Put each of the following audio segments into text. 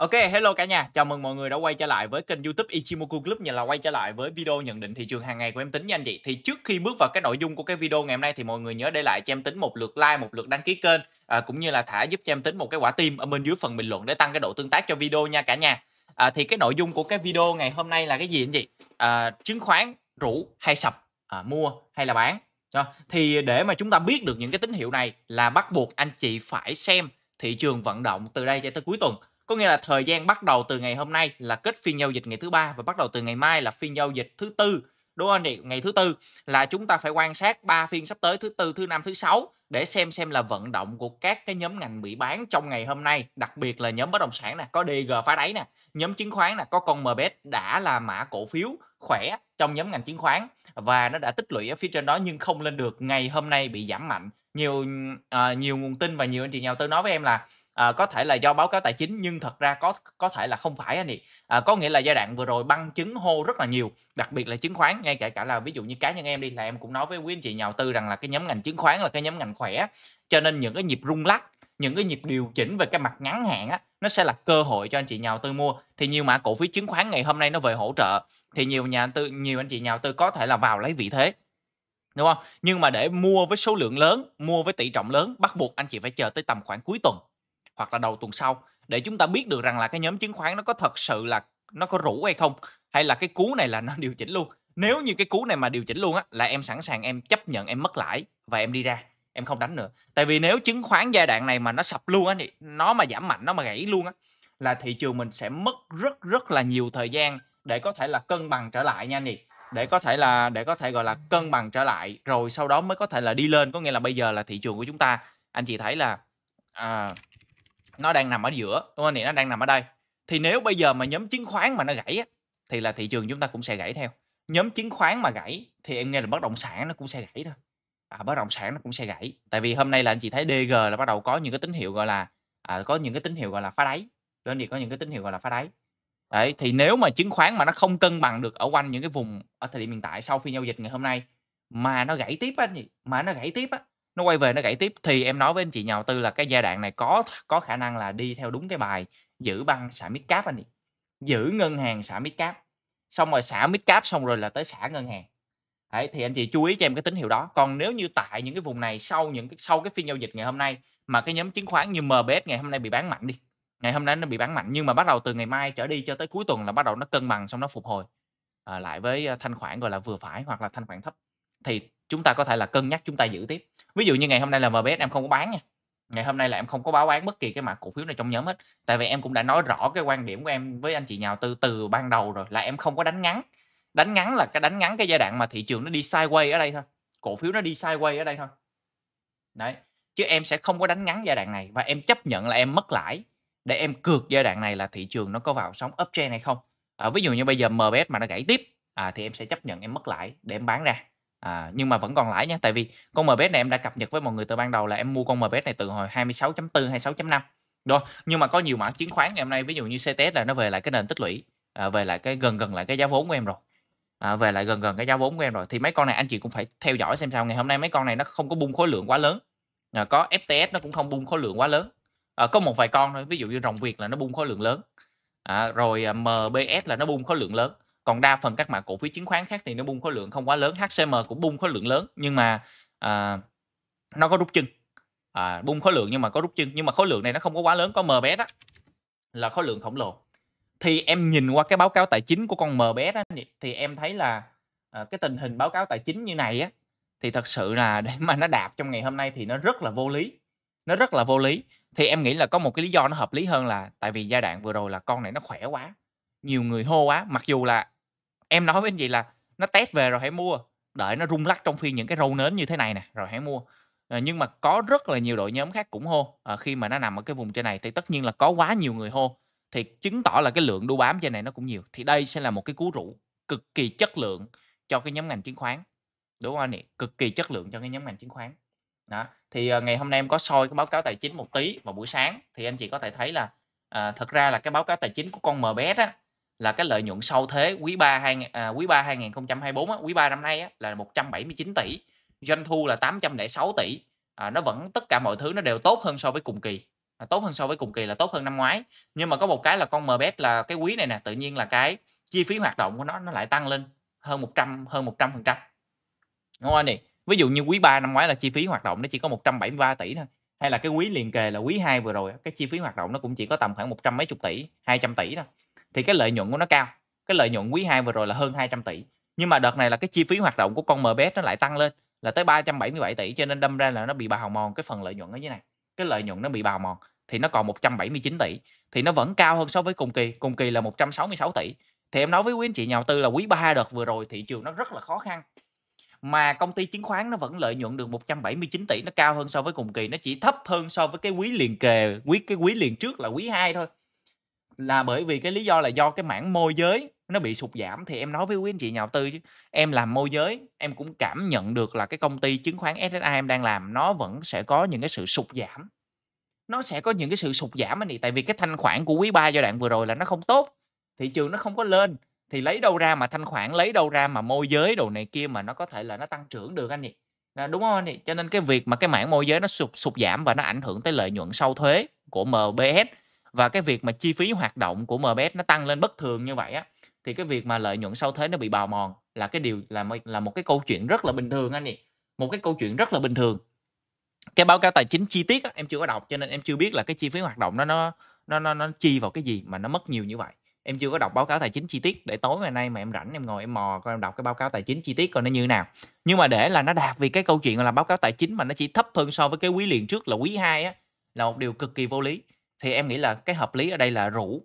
Ok, hello cả nhà. Chào mừng mọi người đã quay trở lại với kênh YouTube Ichimoku Club. nhà là quay trở lại với video nhận định thị trường hàng ngày của em tính nha anh chị. Thì trước khi bước vào cái nội dung của cái video ngày hôm nay thì mọi người nhớ để lại cho em tính một lượt like, một lượt đăng ký kênh à, cũng như là thả giúp cho em tính một cái quả tim ở bên dưới phần bình luận để tăng cái độ tương tác cho video nha cả nhà. À, thì cái nội dung của cái video ngày hôm nay là cái gì anh chị? À, chứng khoán rủ hay sập, à, mua hay là bán? À, thì để mà chúng ta biết được những cái tín hiệu này là bắt buộc anh chị phải xem thị trường vận động từ đây cho tới cuối tuần có nghĩa là thời gian bắt đầu từ ngày hôm nay là kết phiên giao dịch ngày thứ ba và bắt đầu từ ngày mai là phiên giao dịch thứ tư đúng không anh ngày thứ tư là chúng ta phải quan sát ba phiên sắp tới thứ tư thứ năm thứ sáu để xem xem là vận động của các cái nhóm ngành bị bán trong ngày hôm nay đặc biệt là nhóm bất động sản nè có DG phá đáy nè nhóm chứng khoán nè có con MBS đã là mã cổ phiếu khỏe trong nhóm ngành chứng khoán và nó đã tích lũy ở phía trên đó nhưng không lên được ngày hôm nay bị giảm mạnh nhiều uh, nhiều nguồn tin và nhiều anh chị nhà đầu tư nói với em là uh, có thể là do báo cáo tài chính nhưng thật ra có có thể là không phải anh chị uh, ờ, có nghĩa là giai đoạn vừa rồi băng chứng hô rất là nhiều đặc biệt là chứng khoán ngay cả cả là ví dụ như cá nhân em đi là em cũng nói với quý anh chị nhà đầu tư rằng là cái nhóm ngành chứng khoán là cái nhóm ngành khỏe cho nên những cái nhịp rung lắc những cái nhịp điều chỉnh về cái mặt ngắn hạn á nó sẽ là cơ hội cho anh chị nhà đầu tư mua thì nhiều mã cổ phiếu chứng khoán ngày hôm nay nó về hỗ trợ thì nhiều nhà tư nhiều anh chị nhà đầu tư có thể là vào lấy vị thế đúng không nhưng mà để mua với số lượng lớn mua với tỷ trọng lớn bắt buộc anh chị phải chờ tới tầm khoảng cuối tuần hoặc là đầu tuần sau để chúng ta biết được rằng là cái nhóm chứng khoán nó có thật sự là nó có rủ hay không hay là cái cú này là nó điều chỉnh luôn nếu như cái cú này mà điều chỉnh luôn á là em sẵn sàng em chấp nhận em mất lãi và em đi ra em không đánh nữa tại vì nếu chứng khoán giai đoạn này mà nó sập luôn á thì nó mà giảm mạnh nó mà gãy luôn á là thị trường mình sẽ mất rất rất là nhiều thời gian để có thể là cân bằng trở lại nha anh chị, để có thể là để có thể gọi là cân bằng trở lại rồi sau đó mới có thể là đi lên có nghĩa là bây giờ là thị trường của chúng ta anh chị thấy là à, nó đang nằm ở giữa đúng không thì nó đang nằm ở đây thì nếu bây giờ mà nhóm chứng khoán mà nó gãy á, thì là thị trường chúng ta cũng sẽ gãy theo nhóm chứng khoán mà gãy thì em nghe là bất động sản nó cũng sẽ gãy thôi à, bất động sản nó cũng sẽ gãy tại vì hôm nay là anh chị thấy DG là bắt đầu có những cái tín hiệu gọi là à, có những cái tín hiệu gọi là phá đáy doanh nghiệp có những cái tín hiệu gọi là phá đáy đấy thì nếu mà chứng khoán mà nó không cân bằng được ở quanh những cái vùng ở thời điểm hiện tại sau phiên giao dịch ngày hôm nay mà nó gãy tiếp á anh chị mà nó gãy tiếp á nó quay về nó gãy tiếp thì em nói với anh chị nhà đầu tư là cái giai đoạn này có có khả năng là đi theo đúng cái bài giữ băng xả mid cap anh chị giữ ngân hàng xả mid cap xong rồi xả mid cap xong rồi là tới xả ngân hàng Đấy, thì anh chị chú ý cho em cái tín hiệu đó. Còn nếu như tại những cái vùng này sau những cái sau cái phiên giao dịch ngày hôm nay mà cái nhóm chứng khoán như MBS ngày hôm nay bị bán mạnh đi. Ngày hôm nay nó bị bán mạnh nhưng mà bắt đầu từ ngày mai trở đi cho tới cuối tuần là bắt đầu nó cân bằng xong nó phục hồi à, lại với à, thanh khoản gọi là vừa phải hoặc là thanh khoản thấp thì chúng ta có thể là cân nhắc chúng ta giữ tiếp. Ví dụ như ngày hôm nay là MBS em không có bán nha. Ngày hôm nay là em không có báo bán bất kỳ cái mã cổ phiếu nào trong nhóm hết. Tại vì em cũng đã nói rõ cái quan điểm của em với anh chị nhà đầu tư từ ban đầu rồi là em không có đánh ngắn đánh ngắn là cái đánh ngắn cái giai đoạn mà thị trường nó đi sideways ở đây thôi cổ phiếu nó đi sideways ở đây thôi đấy chứ em sẽ không có đánh ngắn giai đoạn này và em chấp nhận là em mất lãi để em cược giai đoạn này là thị trường nó có vào sóng uptrend hay không à, ví dụ như bây giờ MBS mà nó gãy tiếp à, thì em sẽ chấp nhận em mất lãi để em bán ra à, nhưng mà vẫn còn lãi nha tại vì con MBS này em đã cập nhật với mọi người từ ban đầu là em mua con MBS này từ hồi 26.4 hay 6.5 đó nhưng mà có nhiều mã chứng khoán ngày hôm nay ví dụ như CTS là nó về lại cái nền tích lũy à, về lại cái gần gần lại cái giá vốn của em rồi à, về lại gần gần cái giá vốn của em rồi thì mấy con này anh chị cũng phải theo dõi xem sao ngày hôm nay mấy con này nó không có bung khối lượng quá lớn à, có FTS nó cũng không bung khối lượng quá lớn à, có một vài con thôi ví dụ như rồng Việt là nó bung khối lượng lớn à, rồi à, MBS là nó bung khối lượng lớn còn đa phần các mã cổ phiếu chứng khoán khác thì nó bung khối lượng không quá lớn HCM cũng bung khối lượng lớn nhưng mà à, nó có rút chân à, bung khối lượng nhưng mà có rút chân nhưng mà khối lượng này nó không có quá lớn có MBS đó là khối lượng khổng lồ thì em nhìn qua cái báo cáo tài chính của con MBS á, thì em thấy là à, cái tình hình báo cáo tài chính như này á thì thật sự là để mà nó đạt trong ngày hôm nay thì nó rất là vô lý nó rất là vô lý thì em nghĩ là có một cái lý do nó hợp lý hơn là tại vì giai đoạn vừa rồi là con này nó khỏe quá nhiều người hô quá mặc dù là em nói với anh chị là nó test về rồi hãy mua đợi nó rung lắc trong phiên những cái râu nến như thế này nè rồi hãy mua à, nhưng mà có rất là nhiều đội nhóm khác cũng hô à, khi mà nó nằm ở cái vùng trên này thì tất nhiên là có quá nhiều người hô thì chứng tỏ là cái lượng đu bám trên này nó cũng nhiều thì đây sẽ là một cái cú rủ cực kỳ chất lượng cho cái nhóm ngành chứng khoán đúng không anh chị cực kỳ chất lượng cho cái nhóm ngành chứng khoán đó thì ờ, ngày hôm nay em có soi cái báo cáo tài chính một tí vào buổi sáng thì anh chị có thể thấy là à, thật ra là cái báo cáo tài chính của con MBS á là cái lợi nhuận sau thuế quý 3 2 à, quý 3 2024 á, quý 3 năm nay á, là 179 tỷ, doanh thu là 806 tỷ. À, nó vẫn tất cả mọi thứ nó đều tốt hơn so với cùng kỳ à, tốt hơn so với cùng kỳ là tốt hơn năm ngoái nhưng mà có một cái là con mbet là cái quý này nè tự nhiên là cái chi phí hoạt động của nó nó lại tăng lên hơn 100 hơn 100 phần trăm đúng không anh ví dụ như quý 3 năm ngoái là chi phí hoạt động nó chỉ có 173 tỷ thôi hay là cái quý liền kề là quý 2 vừa rồi cái chi phí hoạt động nó cũng chỉ có tầm khoảng một trăm mấy chục tỷ 200 tỷ thôi thì cái lợi nhuận của nó cao cái lợi nhuận quý 2 vừa rồi là hơn 200 tỷ nhưng mà đợt này là cái chi phí hoạt động của con MBS nó lại tăng lên là tới 377 tỷ cho nên đâm ra là nó bị bào mòn cái phần lợi nhuận ở dưới này cái lợi nhuận nó bị bào mòn thì nó còn 179 tỷ thì nó vẫn cao hơn so với cùng kỳ cùng kỳ là 166 tỷ thì em nói với quý anh chị nhà đầu tư là quý ba đợt vừa rồi thị trường nó rất là khó khăn mà công ty chứng khoán nó vẫn lợi nhuận được 179 tỷ nó cao hơn so với cùng kỳ nó chỉ thấp hơn so với cái quý liền kề quý cái quý liền trước là quý 2 thôi là bởi vì cái lý do là do cái mảng môi giới nó bị sụt giảm thì em nói với quý anh chị nhà đầu tư em làm môi giới em cũng cảm nhận được là cái công ty chứng khoán SSI em đang làm nó vẫn sẽ có những cái sự sụt giảm nó sẽ có những cái sự sụt giảm anh chị tại vì cái thanh khoản của quý ba giai đoạn vừa rồi là nó không tốt thị trường nó không có lên thì lấy đâu ra mà thanh khoản lấy đâu ra mà môi giới đồ này kia mà nó có thể là nó tăng trưởng được anh chị là đúng không anh nhỉ cho nên cái việc mà cái mảng môi giới nó sụt sụt giảm và nó ảnh hưởng tới lợi nhuận sau thuế của MBS và cái việc mà chi phí hoạt động của MBS nó tăng lên bất thường như vậy á thì cái việc mà lợi nhuận sau thuế nó bị bào mòn là cái điều là là một cái câu chuyện rất là bình thường anh nhỉ một cái câu chuyện rất là bình thường cái báo cáo tài chính chi tiết em chưa có đọc cho nên em chưa biết là cái chi phí hoạt động đó nó nó nó nó chi vào cái gì mà nó mất nhiều như vậy em chưa có đọc báo cáo tài chính chi tiết để tối ngày nay mà em rảnh em ngồi em mò coi em đọc cái báo cáo tài chính chi tiết coi nó như nào nhưng mà để là nó đạt vì cái câu chuyện là báo cáo tài chính mà nó chỉ thấp hơn so với cái quý liền trước là quý 2 á là một điều cực kỳ vô lý thì em nghĩ là cái hợp lý ở đây là rủ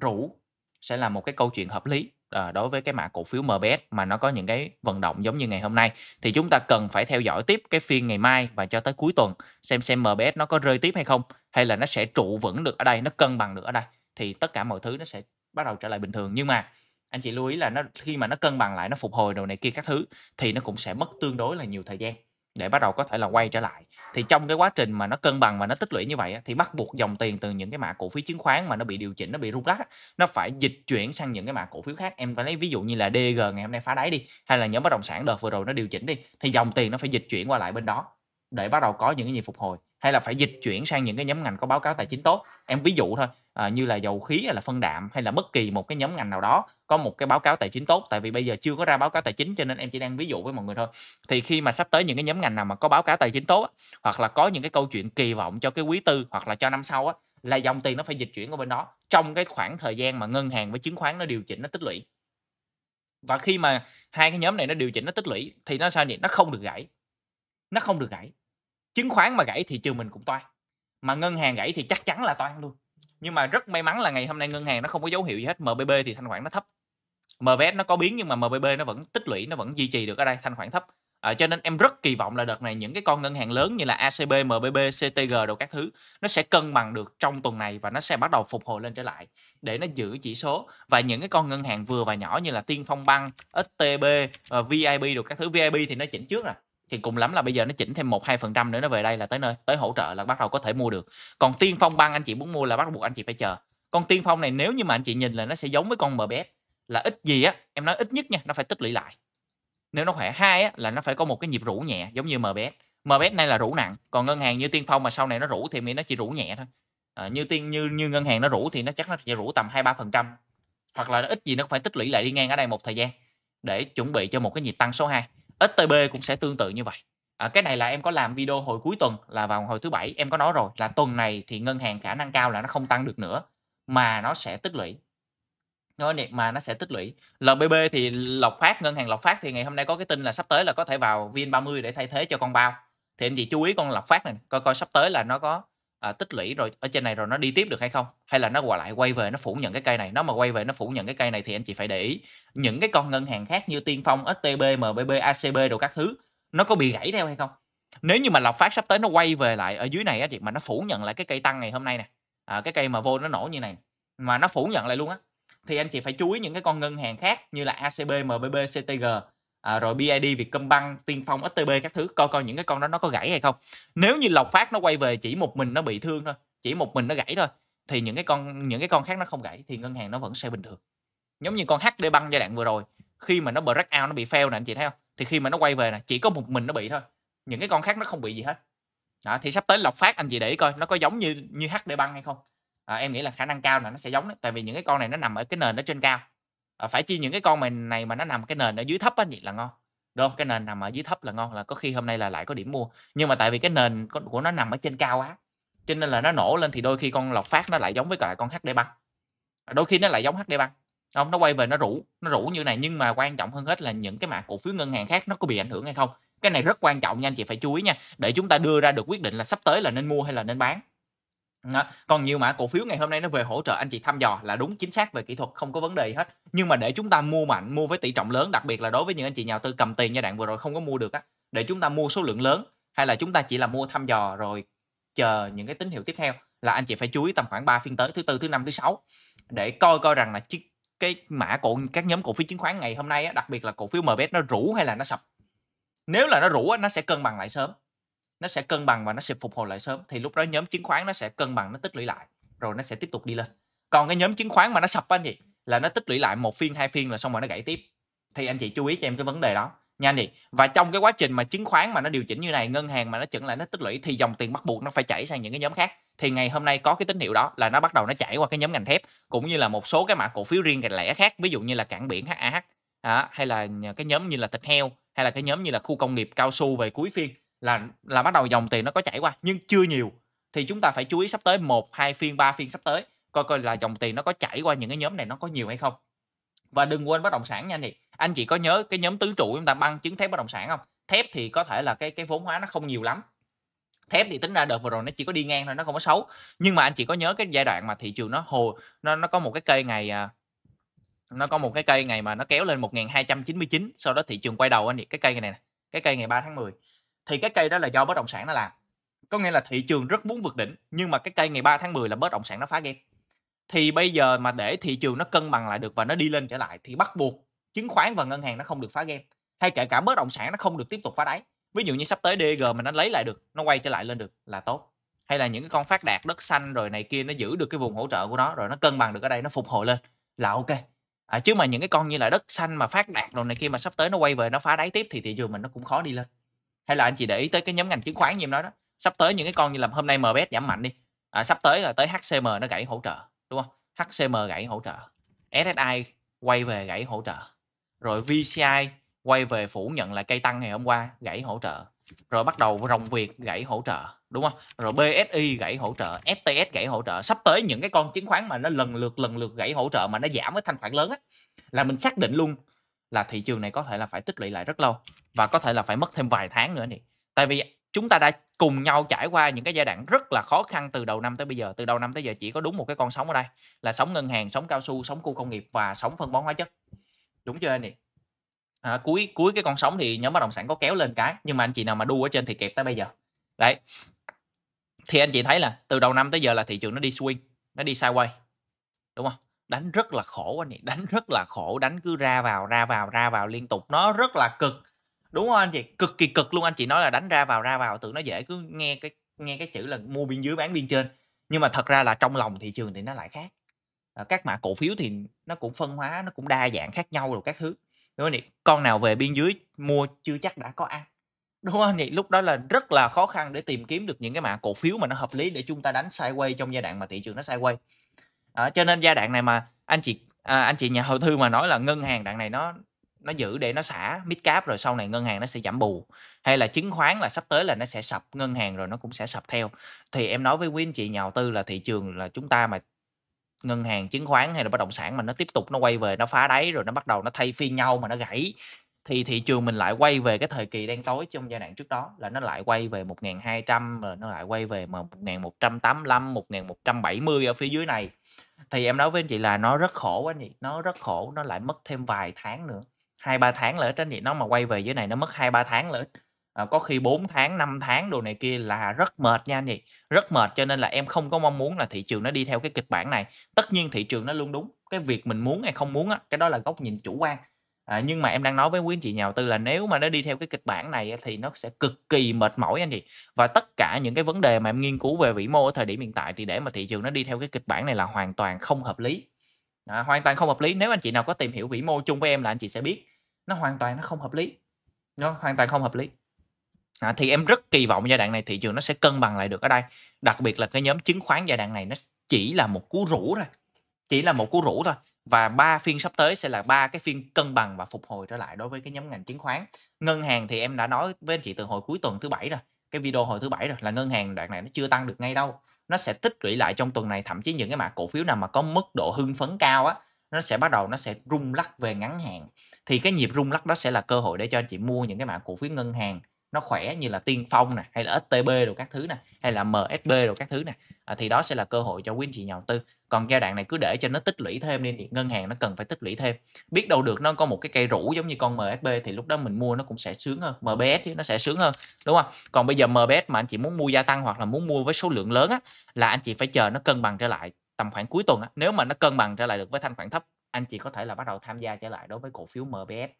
rủ sẽ là một cái câu chuyện hợp lý ờ, đối với cái mã cổ phiếu MBS mà nó có những cái vận động giống như ngày hôm nay thì chúng ta cần phải theo dõi tiếp cái phiên ngày mai và cho tới cuối tuần xem xem MBS nó có rơi tiếp hay không hay là nó sẽ trụ vững được ở đây nó cân bằng được ở đây thì tất cả mọi thứ nó sẽ bắt đầu trở lại bình thường nhưng mà anh chị lưu ý là nó khi mà nó cân bằng lại nó phục hồi đồ này kia các thứ thì nó cũng sẽ mất tương đối là nhiều thời gian để bắt đầu có thể là quay trở lại thì trong cái quá trình mà nó cân bằng và nó tích lũy như vậy thì bắt buộc dòng tiền từ những cái mã cổ phiếu chứng khoán mà nó bị điều chỉnh nó bị rung lắc nó phải dịch chuyển sang những cái mã cổ phiếu khác em phải lấy ví dụ như là DG ngày hôm nay phá đáy đi hay là nhóm bất động sản đợt vừa rồi nó điều chỉnh đi thì dòng tiền nó phải dịch chuyển qua lại bên đó để bắt đầu có những cái gì phục hồi hay là phải dịch chuyển sang những cái nhóm ngành có báo cáo tài chính tốt em ví dụ thôi Ờ, như là dầu khí hay là phân đạm hay là bất kỳ một cái nhóm ngành nào đó có một cái báo cáo tài chính tốt tại vì bây giờ chưa có ra báo cáo tài chính cho nên em chỉ đang ví dụ với mọi người thôi thì khi mà sắp tới những cái nhóm ngành nào mà có báo cáo tài chính tốt hoặc là có những cái câu chuyện kỳ vọng cho cái quý tư hoặc là cho năm sau á là dòng tiền nó phải dịch chuyển qua bên đó trong cái khoảng thời gian mà ngân hàng với chứng khoán nó điều chỉnh nó tích lũy và khi mà hai cái nhóm này nó điều chỉnh nó tích lũy thì nó sao nhỉ nó không được gãy nó không được gãy chứng khoán mà gãy thì trường mình cũng toan mà ngân hàng gãy thì chắc chắn là toan luôn nhưng mà rất may mắn là ngày hôm nay ngân hàng nó không có dấu hiệu gì hết MBB thì thanh khoản nó thấp MVS nó có biến nhưng mà MBB nó vẫn tích lũy nó vẫn duy trì được ở đây thanh khoản thấp à, cho nên em rất kỳ vọng là đợt này những cái con ngân hàng lớn như là ACB, MBB, CTG đồ các thứ nó sẽ cân bằng được trong tuần này và nó sẽ bắt đầu phục hồi lên trở lại để nó giữ chỉ số và những cái con ngân hàng vừa và nhỏ như là Tiên Phong Băng, STB, ờ, VIB đồ các thứ VIB thì nó chỉnh trước rồi thì cùng lắm là bây giờ nó chỉnh thêm một hai phần trăm nữa nó về đây là tới nơi tới hỗ trợ là bắt đầu có thể mua được còn tiên phong băng anh chị muốn mua là bắt buộc anh chị phải chờ con tiên phong này nếu như mà anh chị nhìn là nó sẽ giống với con mbs là ít gì á em nói ít nhất nha nó phải tích lũy lại nếu nó khỏe hai á là nó phải có một cái nhịp rũ nhẹ giống như mbs mbs này là rũ nặng còn ngân hàng như tiên phong mà sau này nó rũ thì mình nó chỉ rũ nhẹ thôi à, như tiên như như ngân hàng nó rũ thì nó chắc nó sẽ rũ tầm hai ba phần trăm hoặc là ít gì nó phải tích lũy lại đi ngang ở đây một thời gian để chuẩn bị cho một cái nhịp tăng số 2 STB cũng sẽ tương tự như vậy à, cái này là em có làm video hồi cuối tuần là vào hồi thứ bảy em có nói rồi là tuần này thì ngân hàng khả năng cao là nó không tăng được nữa mà nó sẽ tích lũy nó mà nó sẽ tích lũy LBB thì lộc phát ngân hàng lộc phát thì ngày hôm nay có cái tin là sắp tới là có thể vào VN30 để thay thế cho con bao thì anh chị chú ý con lộc phát này coi coi sắp tới là nó có à, tích lũy rồi ở trên này rồi nó đi tiếp được hay không hay là nó quay lại quay về nó phủ nhận cái cây này nó mà quay về nó phủ nhận cái cây này thì anh chị phải để ý những cái con ngân hàng khác như tiên phong stb mbb acb đồ các thứ nó có bị gãy theo hay không nếu như mà lọc phát sắp tới nó quay về lại ở dưới này á thì mà nó phủ nhận lại cái cây tăng ngày hôm nay nè à, cái cây mà vô nó nổ như này mà nó phủ nhận lại luôn á thì anh chị phải chú ý những cái con ngân hàng khác như là acb mbb ctg à, rồi BID Vietcombank Tiên Phong STB các thứ coi coi những cái con đó nó có gãy hay không nếu như Lộc Phát nó quay về chỉ một mình nó bị thương thôi chỉ một mình nó gãy thôi thì những cái con những cái con khác nó không gãy thì ngân hàng nó vẫn sẽ bình thường giống như con HD băng giai đoạn vừa rồi khi mà nó break out nó bị fail nè anh chị thấy không thì khi mà nó quay về nè chỉ có một mình nó bị thôi những cái con khác nó không bị gì hết đó, thì sắp tới lộc phát anh chị để ý coi nó có giống như như HD băng hay không à, em nghĩ là khả năng cao là nó sẽ giống đấy tại vì những cái con này nó nằm ở cái nền nó trên cao Ờ, phải chi những cái con mình này mà nó nằm cái nền ở dưới thấp á vậy là ngon đúng không cái nền nằm ở dưới thấp là ngon là có khi hôm nay là lại có điểm mua nhưng mà tại vì cái nền của nó nằm ở trên cao quá cho nên là nó nổ lên thì đôi khi con lọc phát nó lại giống với cả con hd băng ờ, đôi khi nó lại giống hd băng không nó quay về nó rủ nó rủ như này nhưng mà quan trọng hơn hết là những cái mã cổ phiếu ngân hàng khác nó có bị ảnh hưởng hay không cái này rất quan trọng nha anh chị phải chú ý nha để chúng ta đưa ra được quyết định là sắp tới là nên mua hay là nên bán đó. Còn nhiều mã cổ phiếu ngày hôm nay nó về hỗ trợ anh chị thăm dò là đúng chính xác về kỹ thuật không có vấn đề gì hết. Nhưng mà để chúng ta mua mạnh, mua với tỷ trọng lớn, đặc biệt là đối với những anh chị nhà đầu tư cầm tiền giai đoạn vừa rồi không có mua được á, để chúng ta mua số lượng lớn hay là chúng ta chỉ là mua thăm dò rồi chờ những cái tín hiệu tiếp theo là anh chị phải chú ý tầm khoảng 3 phiên tới thứ tư, thứ năm, thứ sáu để coi coi rằng là chiếc cái mã cổ các nhóm cổ phiếu chứng khoán ngày hôm nay á, đặc biệt là cổ phiếu MBS nó rủ hay là nó sập. Nếu là nó rủ nó sẽ cân bằng lại sớm nó sẽ cân bằng và nó sẽ phục hồi lại sớm thì lúc đó nhóm chứng khoán nó sẽ cân bằng nó tích lũy lại rồi nó sẽ tiếp tục đi lên còn cái nhóm chứng khoán mà nó sập anh chị là nó tích lũy lại một phiên hai phiên là xong rồi nó gãy tiếp thì anh chị chú ý cho em cái vấn đề đó nha anh chị và trong cái quá trình mà chứng khoán mà nó điều chỉnh như này ngân hàng mà nó chững lại nó tích lũy thì dòng tiền bắt buộc nó phải chảy sang những cái nhóm khác thì ngày hôm nay có cái tín hiệu đó là nó bắt đầu nó chảy qua cái nhóm ngành thép cũng như là một số cái mã cổ phiếu riêng lẻ khác ví dụ như là cảng biển HAH à, hay là cái nhóm như là thịt heo hay là cái nhóm như là khu công nghiệp cao su về cuối phiên là là bắt đầu dòng tiền nó có chảy qua nhưng chưa nhiều thì chúng ta phải chú ý sắp tới một hai phiên ba phiên sắp tới coi coi là dòng tiền nó có chảy qua những cái nhóm này nó có nhiều hay không và đừng quên bất động sản nha anh chị anh chị có nhớ cái nhóm tứ trụ chúng ta băng chứng thép bất động sản không thép thì có thể là cái cái vốn hóa nó không nhiều lắm thép thì tính ra đợt vừa rồi nó chỉ có đi ngang thôi nó không có xấu nhưng mà anh chị có nhớ cái giai đoạn mà thị trường nó hồ nó nó có một cái cây ngày à, nó có một cái cây ngày mà nó kéo lên 1299 sau đó thị trường quay đầu anh chị cái cây này nè cái cây ngày 3 tháng 10 thì cái cây đó là do bất động sản nó làm có nghĩa là thị trường rất muốn vượt đỉnh nhưng mà cái cây ngày 3 tháng 10 là bất động sản nó phá game thì bây giờ mà để thị trường nó cân bằng lại được và nó đi lên trở lại thì bắt buộc chứng khoán và ngân hàng nó không được phá game hay kể cả bất động sản nó không được tiếp tục phá đáy ví dụ như sắp tới DG mình nó lấy lại được nó quay trở lại lên được là tốt hay là những cái con phát đạt đất xanh rồi này kia nó giữ được cái vùng hỗ trợ của nó rồi nó cân bằng được ở đây nó phục hồi lên là ok à, chứ mà những cái con như là đất xanh mà phát đạt rồi này kia mà sắp tới nó quay về nó phá đáy tiếp thì thị trường mình nó cũng khó đi lên hay là anh chị để ý tới cái nhóm ngành chứng khoán như em nói đó sắp tới những cái con như là hôm nay MBS giảm mạnh đi à, sắp tới là tới HCM nó gãy hỗ trợ đúng không HCM gãy hỗ trợ SSI quay về gãy hỗ trợ rồi VCI quay về phủ nhận là cây tăng ngày hôm qua gãy hỗ trợ rồi bắt đầu rồng việt gãy hỗ trợ đúng không rồi bsi gãy hỗ trợ fts gãy hỗ trợ sắp tới những cái con chứng khoán mà nó lần lượt lần lượt gãy hỗ trợ mà nó giảm với thanh khoản lớn á là mình xác định luôn là thị trường này có thể là phải tích lũy lại rất lâu và có thể là phải mất thêm vài tháng nữa nè tại vì chúng ta đã cùng nhau trải qua những cái giai đoạn rất là khó khăn từ đầu năm tới bây giờ từ đầu năm tới giờ chỉ có đúng một cái con sóng ở đây là sóng ngân hàng sóng cao su sóng khu công nghiệp và sóng phân bón hóa chất đúng chưa anh chị à, cuối cuối cái con sóng thì nhóm bất động sản có kéo lên cái nhưng mà anh chị nào mà đu ở trên thì kẹp tới bây giờ đấy thì anh chị thấy là từ đầu năm tới giờ là thị trường nó đi swing nó đi sideways đúng không đánh rất là khổ anh chị đánh rất là khổ đánh cứ ra vào ra vào ra vào liên tục nó rất là cực đúng không anh chị cực kỳ cực luôn anh chị nói là đánh ra vào ra vào tưởng nó dễ cứ nghe cái nghe cái chữ là mua biên dưới bán biên trên nhưng mà thật ra là trong lòng thị trường thì nó lại khác ờ, các mã cổ phiếu thì nó cũng phân hóa nó cũng đa dạng khác nhau rồi các thứ đúng không chị con nào về biên dưới mua chưa chắc đã có ăn đúng không chị lúc đó là rất là khó khăn để tìm kiếm được những cái mã cổ phiếu mà nó hợp lý để chúng ta đánh sideways trong giai đoạn mà thị trường nó sideways à, cho nên giai đoạn này mà anh chị à, anh chị nhà đầu thư mà nói là ngân hàng đoạn này nó nó giữ để nó xả midcap rồi sau này ngân hàng nó sẽ giảm bù hay là chứng khoán là sắp tới là nó sẽ sập ngân hàng rồi nó cũng sẽ sập theo thì em nói với quý anh chị nhà đầu tư là thị trường là chúng ta mà ngân hàng chứng khoán hay là bất động sản mà nó tiếp tục nó quay về nó phá đáy rồi nó bắt đầu nó thay phiên nhau mà nó gãy thì thị trường mình lại quay về cái thời kỳ đen tối trong giai đoạn trước đó là nó lại quay về 1200 rồi nó lại quay về mà 1185 1170 ở phía dưới này thì em nói với anh chị là nó rất khổ quá chị nó rất khổ nó lại mất thêm vài tháng nữa hai ba tháng lợi ích đó thì nó mà quay về dưới này nó mất hai ba tháng lợi ích à, có khi 4 tháng 5 tháng đồ này kia là rất mệt nha anh chị rất mệt cho nên là em không có mong muốn là thị trường nó đi theo cái kịch bản này tất nhiên thị trường nó luôn đúng cái việc mình muốn hay không muốn á, cái đó là góc nhìn chủ quan à, nhưng mà em đang nói với quý anh chị nhà đầu tư là nếu mà nó đi theo cái kịch bản này thì nó sẽ cực kỳ mệt mỏi anh chị và tất cả những cái vấn đề mà em nghiên cứu về vĩ mô ở thời điểm hiện tại thì để mà thị trường nó đi theo cái kịch bản này là hoàn toàn không hợp lý à, hoàn toàn không hợp lý nếu anh chị nào có tìm hiểu vĩ mô chung với em là anh chị sẽ biết nó hoàn toàn nó không hợp lý nó hoàn toàn không hợp lý à, thì em rất kỳ vọng giai đoạn này thị trường nó sẽ cân bằng lại được ở đây đặc biệt là cái nhóm chứng khoán giai đoạn này nó chỉ là một cú rũ thôi chỉ là một cú rũ thôi và ba phiên sắp tới sẽ là ba cái phiên cân bằng và phục hồi trở lại đối với cái nhóm ngành chứng khoán ngân hàng thì em đã nói với anh chị từ hồi cuối tuần thứ bảy rồi cái video hồi thứ bảy rồi là ngân hàng đoạn này nó chưa tăng được ngay đâu nó sẽ tích lũy lại trong tuần này thậm chí những cái mã cổ phiếu nào mà có mức độ hưng phấn cao á nó sẽ bắt đầu nó sẽ rung lắc về ngắn hạn thì cái nhịp rung lắc đó sẽ là cơ hội để cho anh chị mua những cái mã cổ phiếu ngân hàng nó khỏe như là tiên phong nè hay là STB đồ các thứ nè hay là MSB đồ các thứ nè à, thì đó sẽ là cơ hội cho quý anh chị nhà đầu tư còn giai đoạn này cứ để cho nó tích lũy thêm đi ngân hàng nó cần phải tích lũy thêm biết đâu được nó có một cái cây rủ giống như con MSB thì lúc đó mình mua nó cũng sẽ sướng hơn MBS chứ nó sẽ sướng hơn đúng không còn bây giờ MBS mà anh chị muốn mua gia tăng hoặc là muốn mua với số lượng lớn á là anh chị phải chờ nó cân bằng trở lại tầm khoảng cuối tuần á, nếu mà nó cân bằng trở lại được với thanh khoản thấp anh chị có thể là bắt đầu tham gia trở lại đối với cổ phiếu MBS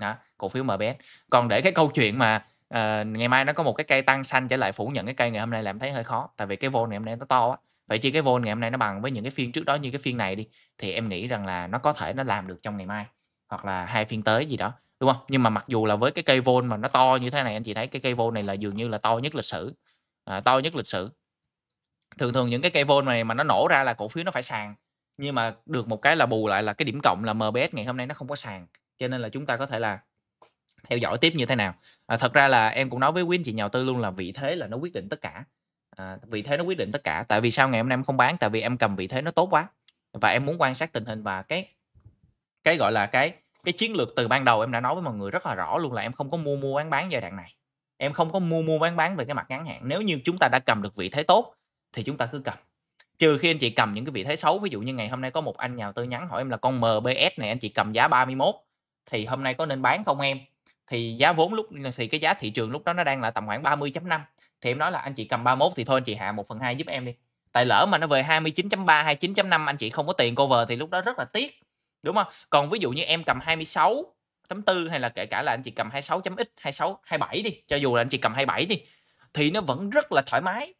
đó, cổ phiếu MBS còn để cái câu chuyện mà uh, ngày mai nó có một cái cây tăng xanh trở lại phủ nhận cái cây ngày hôm nay làm thấy hơi khó tại vì cái vô ngày hôm nay nó to á vậy chi cái vô ngày hôm nay nó bằng với những cái phiên trước đó như cái phiên này đi thì em nghĩ rằng là nó có thể nó làm được trong ngày mai hoặc là hai phiên tới gì đó đúng không nhưng mà mặc dù là với cái cây vô mà nó to như thế này anh chị thấy cái cây vô này là dường như là to nhất lịch sử à, to nhất lịch sử thường thường những cái cây vol này mà nó nổ ra là cổ phiếu nó phải sàn nhưng mà được một cái là bù lại là cái điểm cộng là MBS ngày hôm nay nó không có sàn cho nên là chúng ta có thể là theo dõi tiếp như thế nào à, thật ra là em cũng nói với quý anh chị nhà đầu tư luôn là vị thế là nó quyết định tất cả à, vị thế nó quyết định tất cả tại vì sao ngày hôm nay em không bán tại vì em cầm vị thế nó tốt quá và em muốn quan sát tình hình và cái cái gọi là cái cái chiến lược từ ban đầu em đã nói với mọi người rất là rõ luôn là em không có mua mua bán bán giai đoạn này em không có mua mua bán bán về cái mặt ngắn hạn nếu như chúng ta đã cầm được vị thế tốt thì chúng ta cứ cầm trừ khi anh chị cầm những cái vị thế xấu ví dụ như ngày hôm nay có một anh nhà tư nhắn hỏi em là con MBS này anh chị cầm giá 31 thì hôm nay có nên bán không em thì giá vốn lúc thì cái giá thị trường lúc đó nó đang là tầm khoảng 30.5 thì em nói là anh chị cầm 31 thì thôi anh chị hạ 1 phần 2 giúp em đi tại lỡ mà nó về 29.3 29.5 anh chị không có tiền cover thì lúc đó rất là tiếc đúng không còn ví dụ như em cầm 26 chấm tư hay là kể cả là anh chị cầm 26 chấm x 26 27 đi cho dù là anh chị cầm 27 đi thì nó vẫn rất là thoải mái